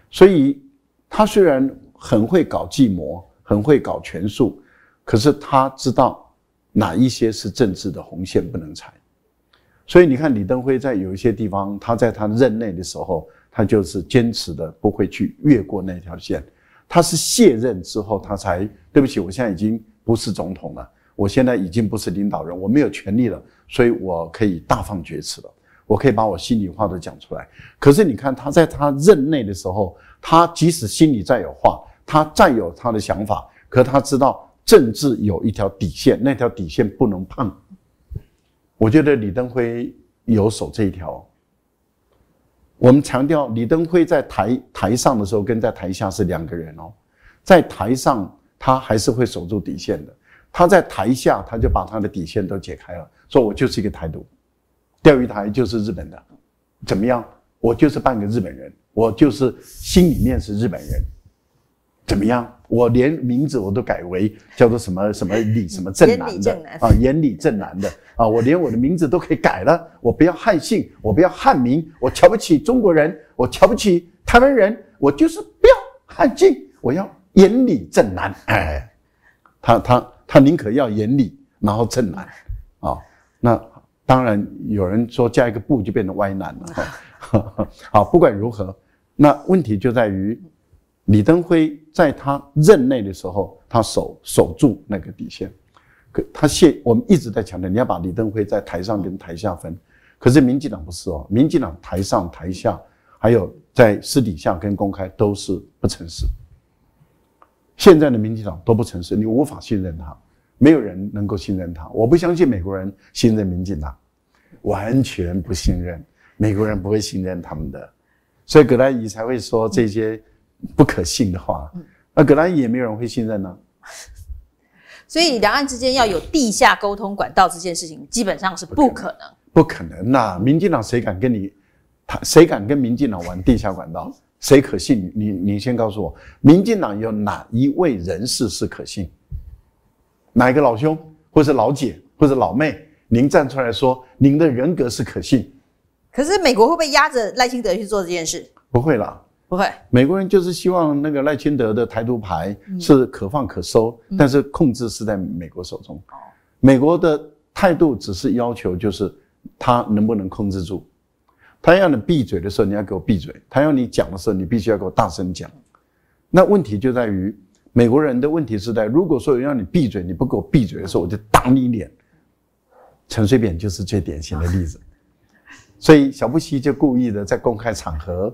Speaker 5: 所以他虽然很会搞计谋，很会搞权术，可是他知道哪一些是政治的红线不能踩。所以你看，李登辉在有一些地方，他在他任内的时候，他就是坚持的不会去越过那条线。他是卸任之后，他才对不起，我现在已经不是总统了，我现在已经不是领导人，我没有权利了，所以我可以大放厥词了，我可以把我心里话都讲出来。可是你看，他在他任内的时候，他即使心里再有话，他再有他的想法，可他知道政治有一条底线，那条底线不能碰。我觉得李登辉有守这一条。我们强调，李登辉在台台上的时候跟在台下是两个人哦，在台上他还是会守住底线的，他在台下他就把他的底线都解开了，说我就是一个台独，钓鱼台就是日本的，怎么样？我就是半个日本人，我就是心里面是日本人，怎么样？我连名字我都改为叫做什么什么李什么正南的啊，演李正南的啊，我连我的名字都可以改了。我不要汉姓，我不要汉名，我瞧不起中国人，我瞧不起台湾人，我就是不要汉姓，我要演李正南。哎，他他他宁可要演李，然后正南啊。那当然有人说加一个不就变成歪男了？啊，(laughs) 不管如何，那问题就在于。李登辉在他任内的时候，他守守住那个底线。可他现我们一直在强调，你要把李登辉在台上跟台下分。可是民进党不是哦，民进党台上台下，还有在私底下跟公开都是不诚实。现在的民进党都不诚实，你无法信任他，没有人能够信任他。我不相信美国人信任民进党，完全不信任。美国人不会信任他们的，所以葛莱仪才会说这些。不可信的话，那葛兰也没有人会信任呢。
Speaker 2: 所以两岸之间要有地下沟通管道这件事情，基本上是不可能。
Speaker 5: 不可能那民进党谁敢跟你，他谁敢跟民进党玩地下管道？谁可信？你你先告诉我，民进党有哪一位人士是可信？哪一个老兄，或是老姐，或是老妹？您站出来说，您的人格是可信。
Speaker 2: 可是美国会不会压着赖清德去做这件事？
Speaker 5: 不会啦。不会，美国人就是希望那个赖清德的台独牌是可放可收，但是控制是在美国手中。美国的态度只是要求，就是他能不能控制住？他要你闭嘴的时候，你要给我闭嘴；他要你讲的时候，你必须要给我大声讲。那问题就在于美国人的问题是在，如果说让你闭嘴，你不给我闭嘴的时候，我就打你脸。陈水扁就是最典型的例子，(laughs) 所以小布希就故意的在公开场合。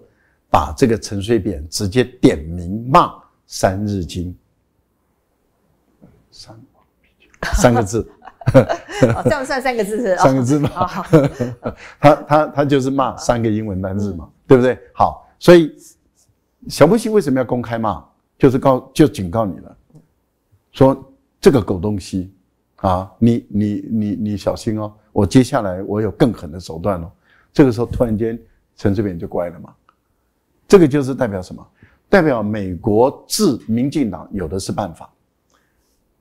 Speaker 5: 把这个陈水扁直接点名骂三日经，三 (laughs) 三个字，这样
Speaker 2: 算三个字是三个字嘛。
Speaker 5: (laughs) 他他他就是骂三个英文单字嘛，对不对？好，所以小布希为什么要公开骂？就是告就警告你了，说这个狗东西啊，你你你你小心哦，我接下来我有更狠的手段哦。这个时候突然间陈水扁就乖了嘛。这个就是代表什么？代表美国治民进党有的是办法，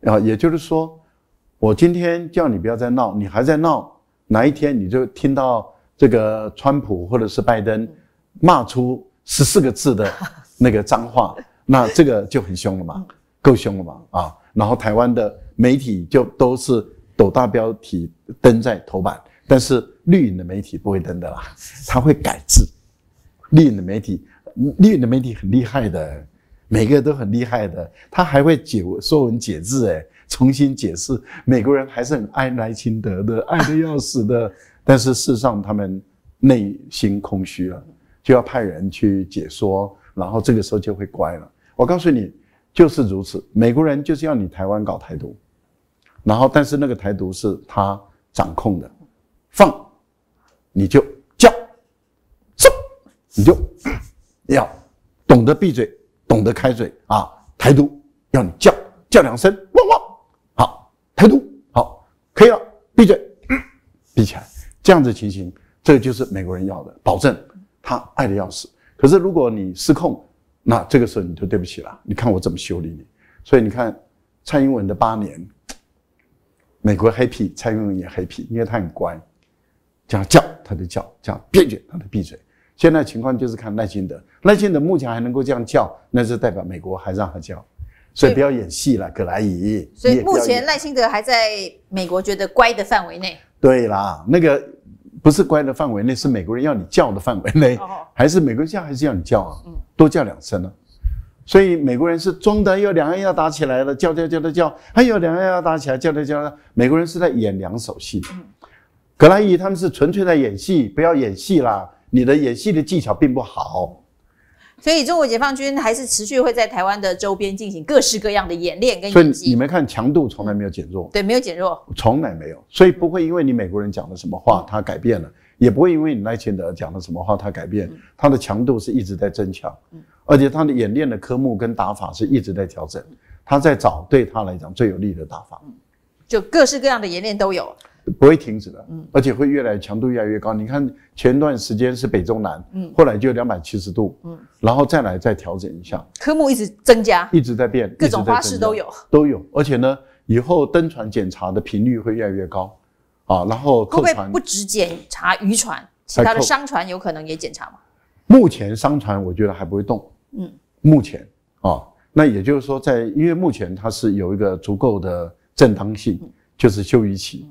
Speaker 5: 啊，也就是说，我今天叫你不要再闹，你还在闹，哪一天你就听到这个川普或者是拜登骂出十四个字的 (laughs) 那个脏话，那这个就很凶了嘛，够凶了嘛，啊，然后台湾的媒体就都是抖大标题登在头版，但是绿营的媒体不会登的啦，他会改制，绿营的媒体。绿的媒体很厉害的，每个都很厉害的。他还会解说文解字，哎，重新解释。美国人还是很爱莱钦德的，爱的要死的。但是事实上，他们内心空虚了，就要派人去解说，然后这个时候就会乖了。我告诉你，就是如此。美国人就是要你台湾搞台独，然后但是那个台独是他掌控的，放你就叫，走你就。懂得闭嘴，懂得开嘴啊！台独要你叫叫两声，汪汪，好，台独好，可以了，闭嘴，闭起来，这样子情形，这就是美国人要的，保证他爱的要死。可是如果你失控，那这个时候你就对不起了，你看我怎么修理你。所以你看，蔡英文的八年，美国 happy，蔡英文也 happy，因为他很乖，这样叫他就叫，这样闭嘴他就闭嘴。现在情况就是看赖清德，赖清德目前还能够这样叫，那是代表美国还让他叫，所以不要演戏了，葛莱伊。所以目前赖
Speaker 2: 清德还在美国觉得乖的范围内。
Speaker 5: 对啦，那个不是乖的范围内，是美国人要你叫的范围内，还是美国叫还是要你叫啊？多叫两声啊。所以美国人是装的要两岸要打起来了，叫叫叫的叫，还有两岸要打起来叫叫叫的，美国人是在演两手戏。葛莱伊他们是纯粹在演戏，不要演戏啦。你的演戏的技巧并不好，
Speaker 2: 所以中国解放军还是持续会在台湾的周边进行各式各样的演练跟演习。
Speaker 5: 所以你们看，强度从来没有减弱，对，
Speaker 2: 没有减弱，
Speaker 5: 从来没有。所以不会因为你美国人讲了什么话，他改变了；也不会因为你赖清德讲了什么话，他改变。他的强度是一直在增强，而且他的演练的科目跟打法是一直在调整，他在找对他来讲最有利的打法。
Speaker 2: 就各式各样的演练都有。
Speaker 5: 不会停止的，嗯，而且会越来强度越来越高。你看前段时间是北中南，嗯，后来就两百七十度，嗯，然后再来再调整一下。
Speaker 2: 科目一直增加，
Speaker 5: 一直在变，各种花式都有，都有。而且呢，以后登船检查的频率会越来越高，啊，然后扣船。会不会不只
Speaker 2: 检查渔船，其他的商船有可能也检查吗？
Speaker 5: 目前商船我觉得还不会动，嗯，目前啊，那也就是说在，因为目前它是有一个足够的正当性，就是休渔期。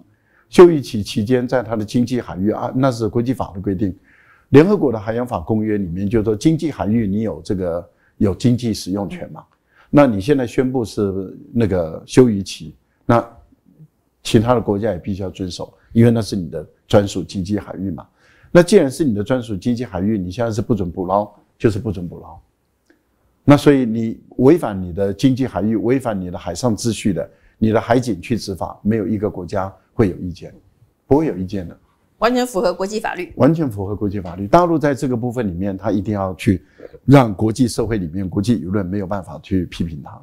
Speaker 5: 休渔期期间，在它的经济海域啊，那是国际法的规定，《联合国的海洋法公约》里面就说经济海域你有这个有经济使用权嘛？那你现在宣布是那个休渔期，那其他的国家也必须要遵守，因为那是你的专属经济海域嘛。那既然是你的专属经济海域，你现在是不准捕捞，就是不准捕捞。那所以你违反你的经济海域，违反你的海上秩序的，你的海警去执法，没有一个国家。会有意见，不会有意见的，
Speaker 2: 完全符合国际法律，完
Speaker 5: 全符合国际法律。大陆在这个部分里面，他一定要去让国际社会里面国际舆论没有办法去批评他。